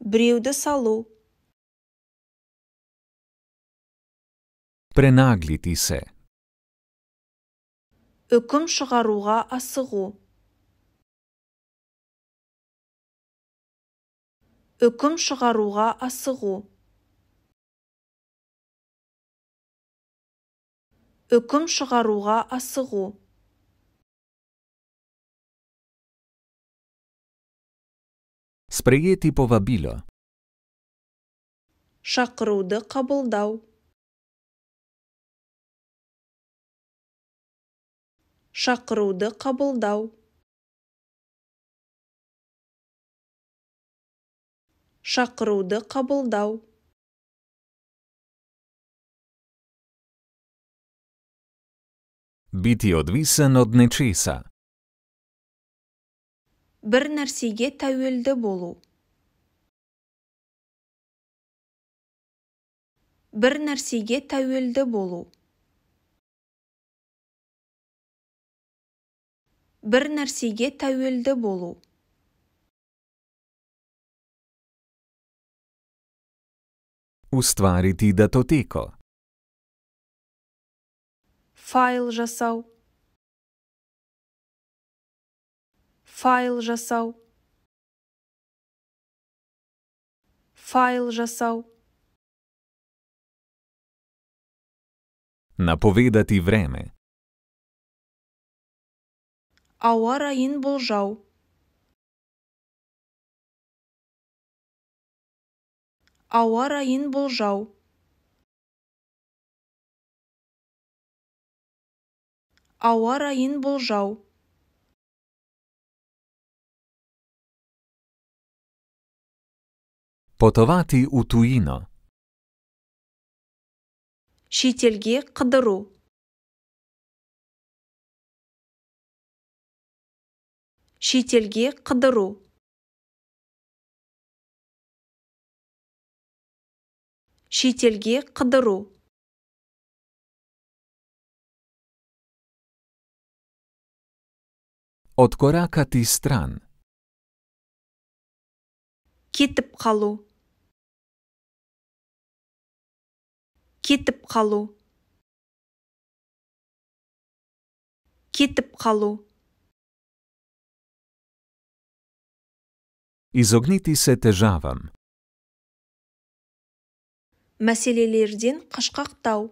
біреуді салу пренаглити се үкім шығаруға асығу үкім шығаруға асығу үкім шығаруға асығу Sprejeti povabilo. Шақыруды қабылдау. Шақыруды қабылдау. Шақыруды қабылдау. Biti odvisen od nečesa бір нәрсеге тәуелді болу бір нәрсеге тәуелді болу бір нәрсеге тәуелді болу ustvariti datoteko файл жасау файл жасау файл жасау наповедати време ауа райын болжау ауа райын болжау ауа райын болжау Потовати у tujino. Шетелге қыдыру. Шетелге қыдыру. Шетелге қыдыру. Откоракати стран. Кетіп қалу. кетіп қалу кетіп қалу изогнити се тежавам Мәселелерден қашқақтау.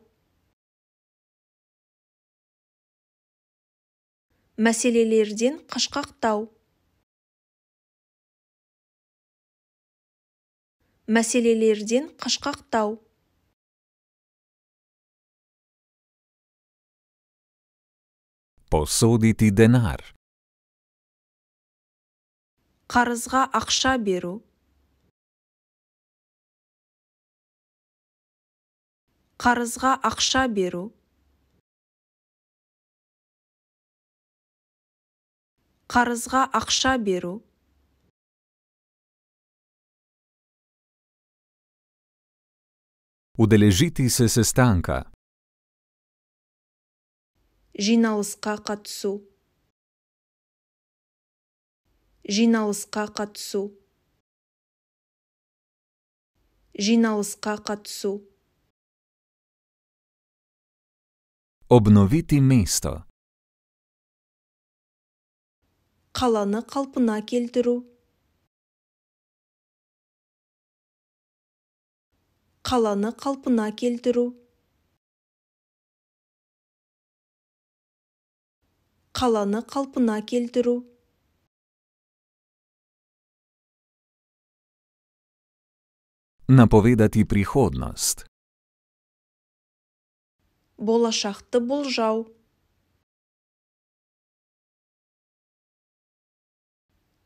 Мәселелерден қашқақтау. Мәселелерден қашқақтау. Посудити денар. Қарызға ақша беру. Қарызға ақша беру. Қарызға ақша беру. Удележити се сестанка жиналысқа қатысу жиналысқа қатысу жиналысқа қатысу обновити место қаланы қалпына келтіру қаланы қалпына келтіру қаланы қалпына келтіру наповедати приходность Болашақты болжау.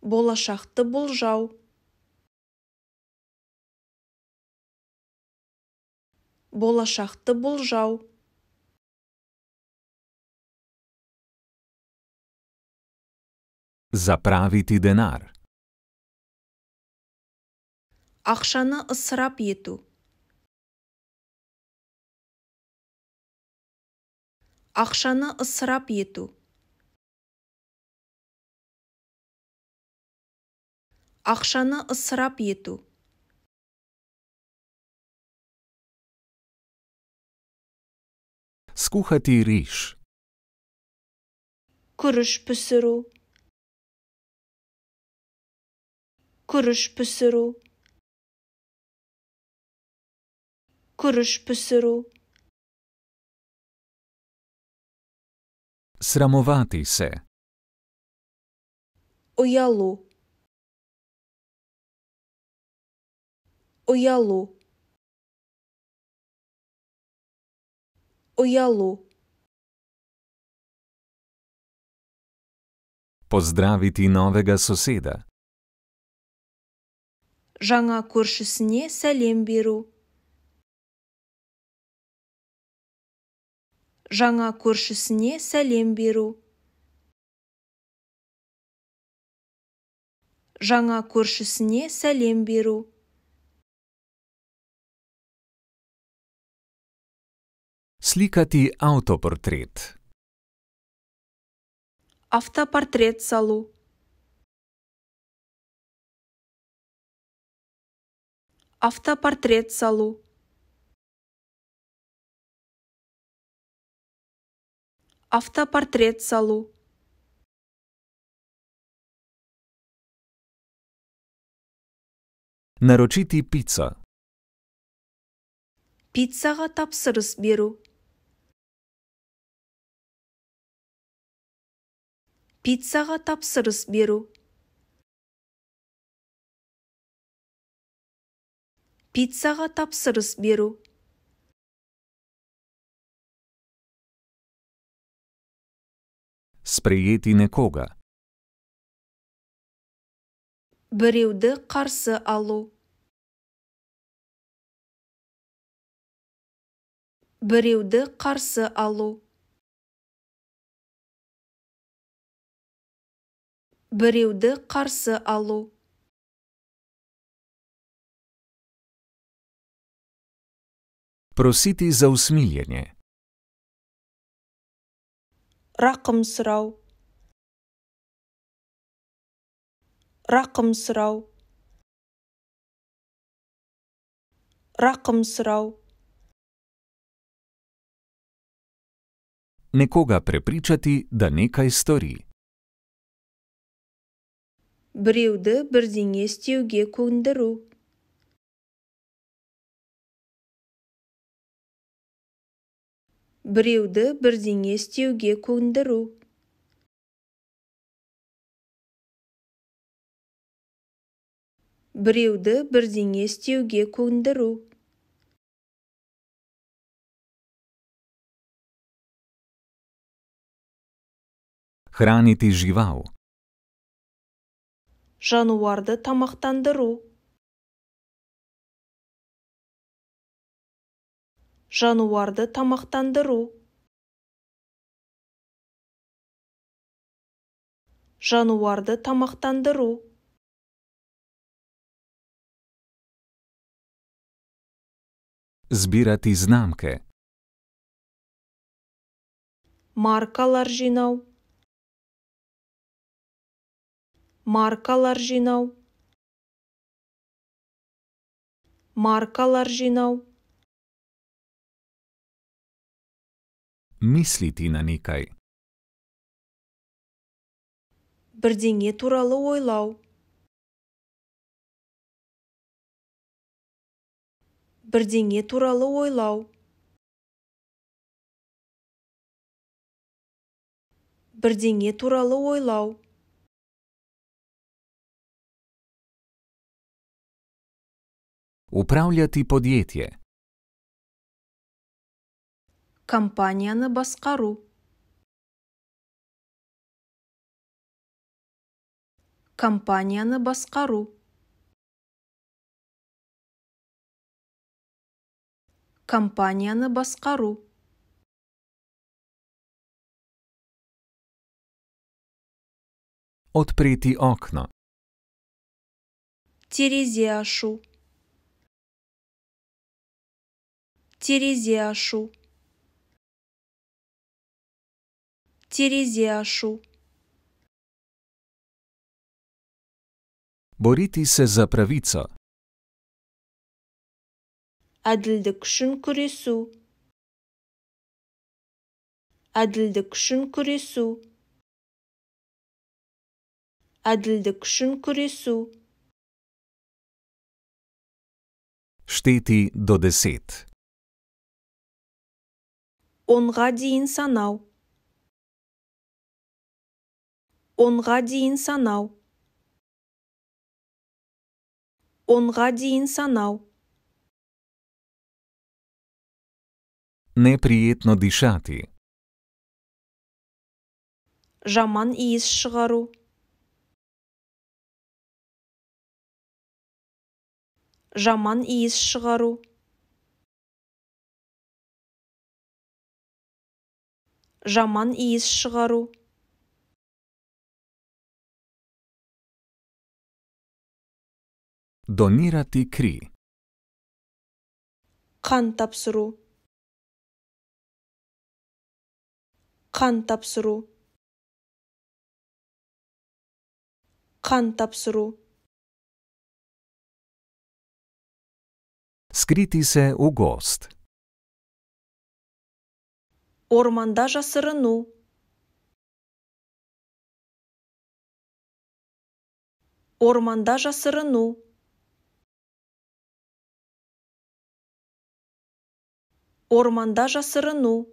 Болашақты болжау. Болашақты болжау. Заправити денар. Ақшаны ысырап ету. Ақшаны ысырап ету. Ақшаны ысырап ету. Скухати риш. Күріш пісіру. kurish pisiru kurish pisiru sramovati se ujalu ujalu ujalu pozdraviti novega soseda жаңа көршісіне сәлем беру жаңа көршісіне сәлем беру жаңа көршісіне сәлем беру сликати аутопортрет Автопортрет салу. автопортрет салу автопортрет салу наручити пицца Пиццаға тапсырыс беру. Пиццаға тапсырыс беру. пиццаға тапсырыс беру Сприяти некога. Біреуді қарсы алу. Біреуді қарсы алу. Біреуді қарсы алу. Prositi za usmiljenje. Rakom srav. Rakom srav. Rakom srav. Nekoga prepričati, da nekaj stori. Brivde brzinje stjuge kundaru. біреуді бірдеңе істеуге көндіру біреуді бірдеңе істеуге көндіру хранити живау жануарды тамақтандыру жануарды тамақтандыру жануарды тамақтандыру збирати знамки маркалар жинау маркалар жинау маркалар жинау мислити на нікай. Бірдіңе туралы ойлау. Бірдіңе туралы ойлау. Бірдіңе туралы ойлау. Управляти подєтє. компанияны басқару компанияны басқару компанияны басқару Отприти окна. Терезе ашу. Терезе ашу. терезе ашу Борити се за правица. Әділдік үшін күресу. Әділдік үшін күресу. Әділдік үшін күресу. Штети до 10. Онға дейін санау онға дейін санау онға дейін санау Неприємно дишати. Жаман иіс шығару. Жаман иіс шығару. Жаман иіс шығару. Donirati kri. Kantapsru. Kantapsru. Kantapsru. Skriti se v gost. Ormandaža srnu. Ormandaža srnu. орманда жасырыну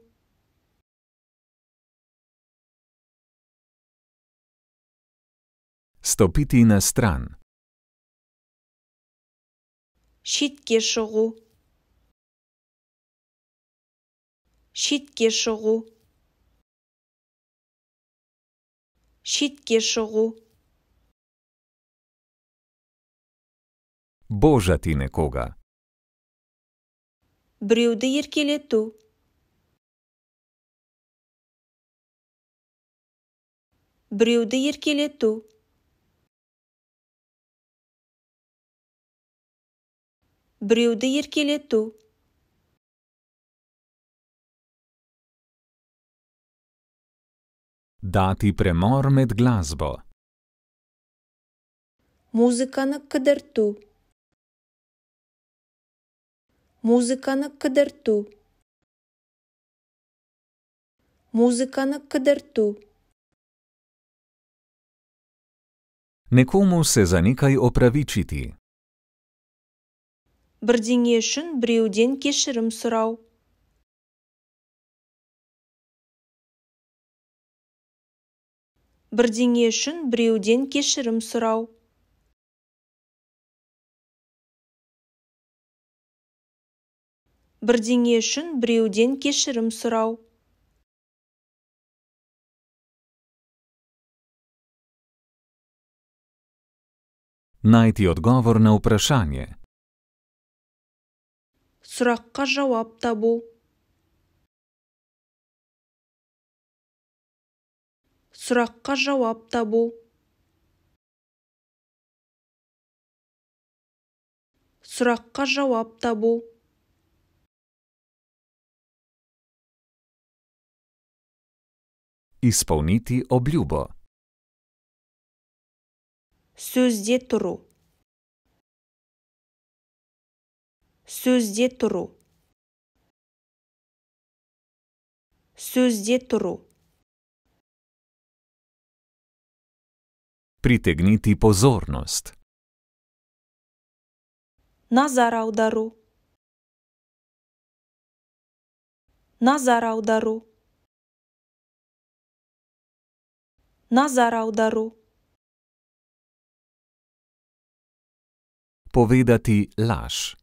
Стопити на стран. Шитке шығу. Шитке шығу. Шитке шығу. Божати некога біреуді еркелету біреуді еркелету біреуді еркелету Дати премор мед гласбо. Музиканы кыдырту Музыканы кыдырту. Музыканы кыдырту. Некому се заникай оправичити. Бірдеңе үшін біреуден кешірім сұрау. Бірдеңе үшін біреуден кешірім сұрау. бірдеңе үшін біреуден кешірім сұрау найти отговор на vprašanje. Сұраққа жауап табу. Сұраққа жауап табу. Сұраққа жауап табу. Izpolniti облюбо Сөзде тұру. Сөзде тұру. Сөзде тұру. Притегнити позорност. Назар аудару. Назар аудару. назар аудару. Povedati laž.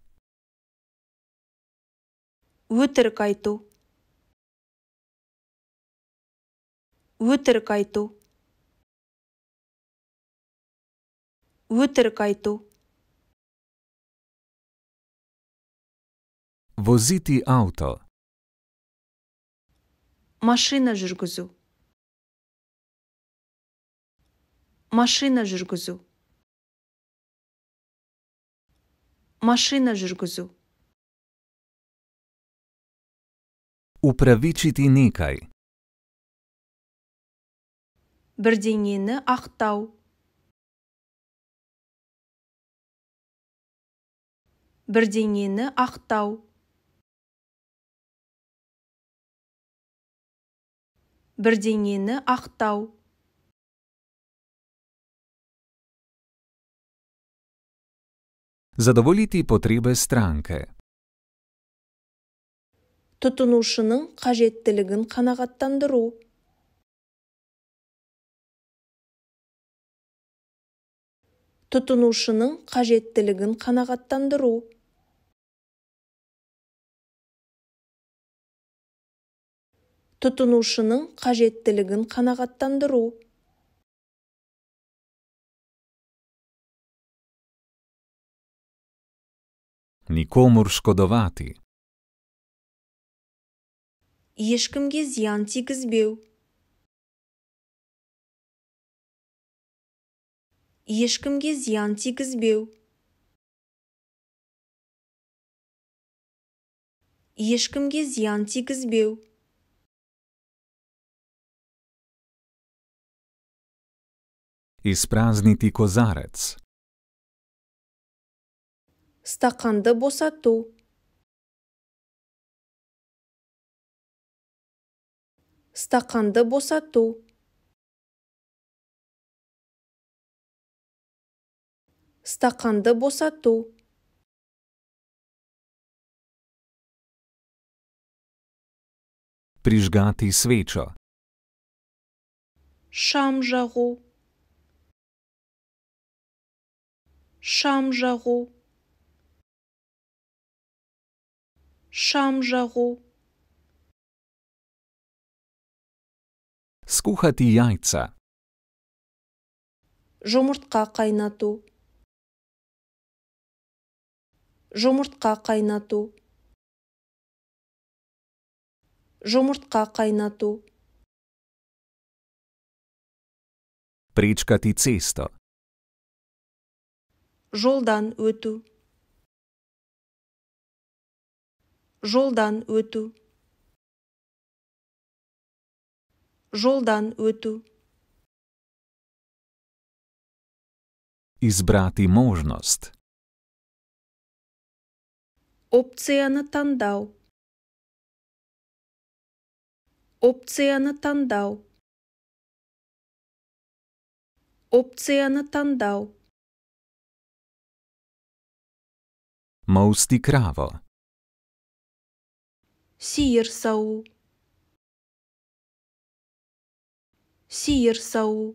Vtrkaj tu. Vtrkaj tu. Vtrkaj tu. Voziti avto. Mašina žrguzu. машина жүргізу машина жүргізу Управичити некай. Бірдеңені ақтау. Бірдеңені ақтау. Бірдеңені ақтау. задоволити потреби странке. Тұтынушының қажеттілігін қанағаттандыру. Тұтынушының қажеттілігін қанағаттандыру. Тұтынушының қажеттілігін қанағаттандыру. nikomur škodovati. Ješkemge zjanci gzbev. Ješkemge zjanci gzbev. Ješkemge zjanci gzbev. Izprazniti kozarec. стақанды босату стақанды босату стақанды босату прижгати свечо шам жағу шам жағу шам жағу. Скухати яйца Жұмыртқа қайнату. Жұмыртқа қайнату. Жұмыртқа қайнату. Причкати цесто. Жолдан өту. жолдан өту жолдан өту избрати можност опцияны таңдау опцияны таңдау опцияны таңдау Маусти Краво – сиыр сауу сиыр сауу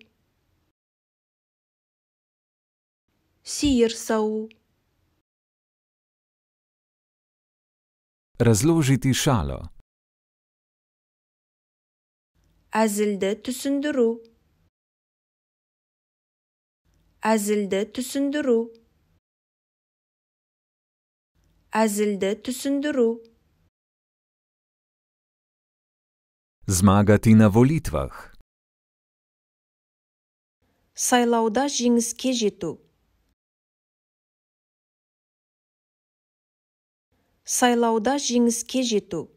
сиыр сауу Разложити шало. Әзілді түсіндіру. Әзілді түсіндіру. Әзілді түсіндіру. Zmagati na volitvah. Sajlauda žinski žitu. Sajlauda žinski žitu.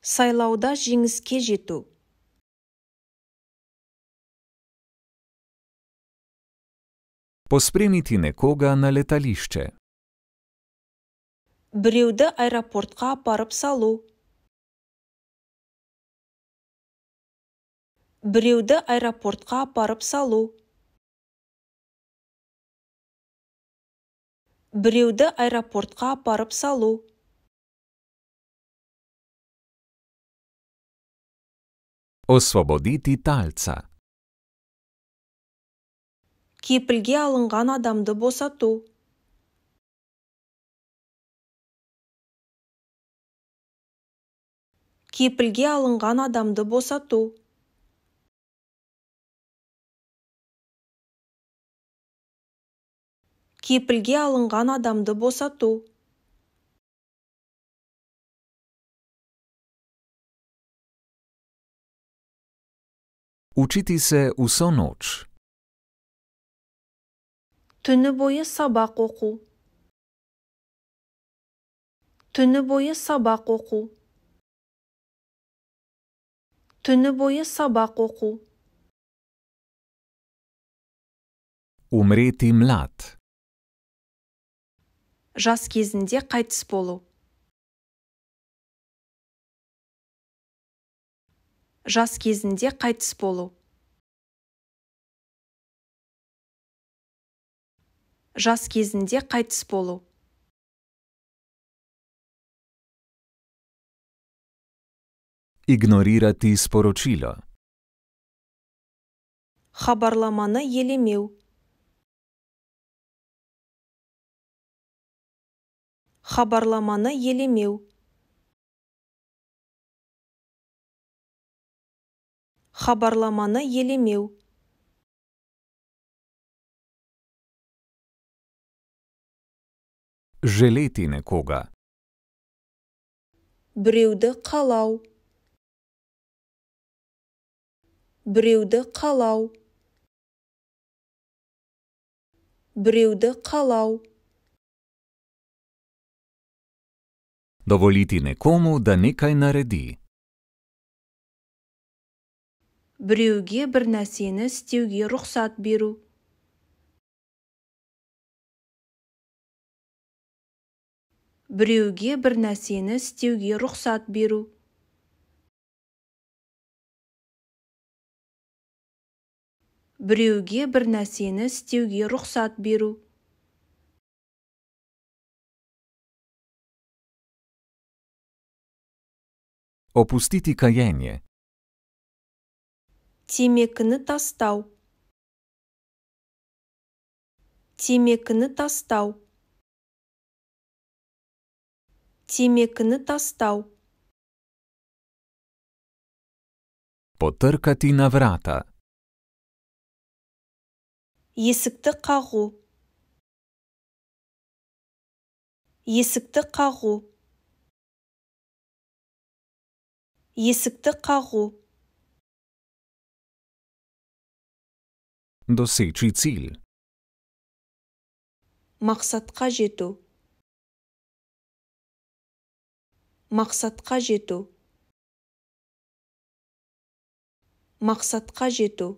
Sajlauda žinski žitu. Pospremiti nekoga na letališče. біреуді аэропортқа апарып салу біреуді аэропортқа апарып салу біреуді аэропортқа апарып салу освободити тальца кепілге алынған адамды босату кепілге алынған адамды босату кепілге алынған адамды босату Учити усо Түні бойы сабақ оқу. Түні бойы сабақ оқу түні бойы сабақ оқу умрeti млад жас кезінде қайтыс болу жас кезінде қайтыс болу жас кезінде қайтыс болу Ignorirati sporočilo. Хабарламаны елемеу. Хабарламаны елемеу. Хабарламаны елемеу. Желети некога. Біреуді қалау. біреуді қалау біреуді қалау доволити некому да некай нареди Біреуге бір нәрсені істеуге рұқсат беру. Біреуге бір нәрсені істеуге рұқсат беру. біреуге бір нәрсені істеуге рұқсат беру Опустити каяние. Темекіні тастау. Темекіні тастау. Темекіні тастау. Потъркати на врата есікті қағу есікті қағу есікті қағу досечи ціль мақсатқа жету мақсатқа жету мақсатқа жету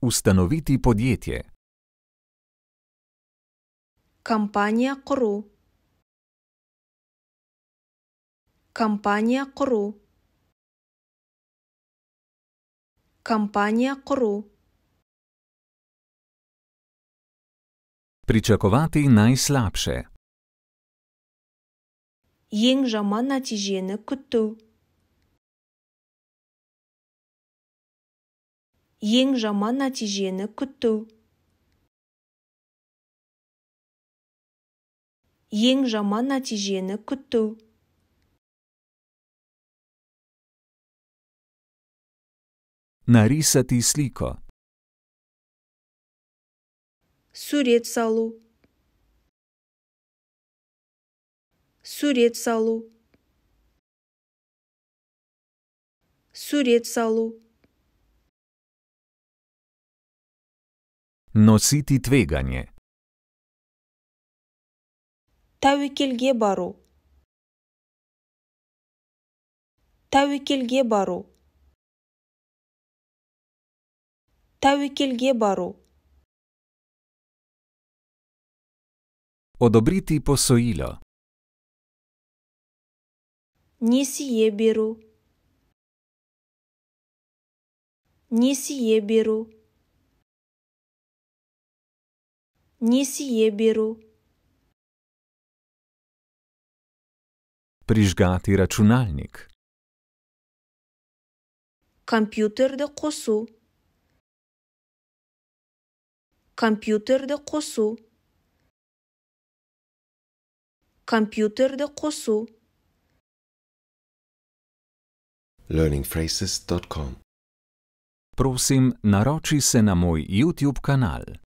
Ustanoviti podjetje. Kampanja Kru. Kampanja Kru. Kampanja Kru. Pričakovati najslabše. Jing žama na tižene kutu. ең жаман нәтижені күту ең жаман нәтижені күту Нарисати слико Сурет салу. Сурет салу. Сурет салу. Nositi tveganje. Tavvekilga boru. Tavvekilga boru. Tavvekilga boru. Odobriti posojilo. Nisiye beru. Nisiye beru. несие беру. Прижгати рачунальник. Компьютер да косу. Компьютер да косу. Компьютер да косу. learningphrases.com Prosim, naroči se na moj YouTube kanal.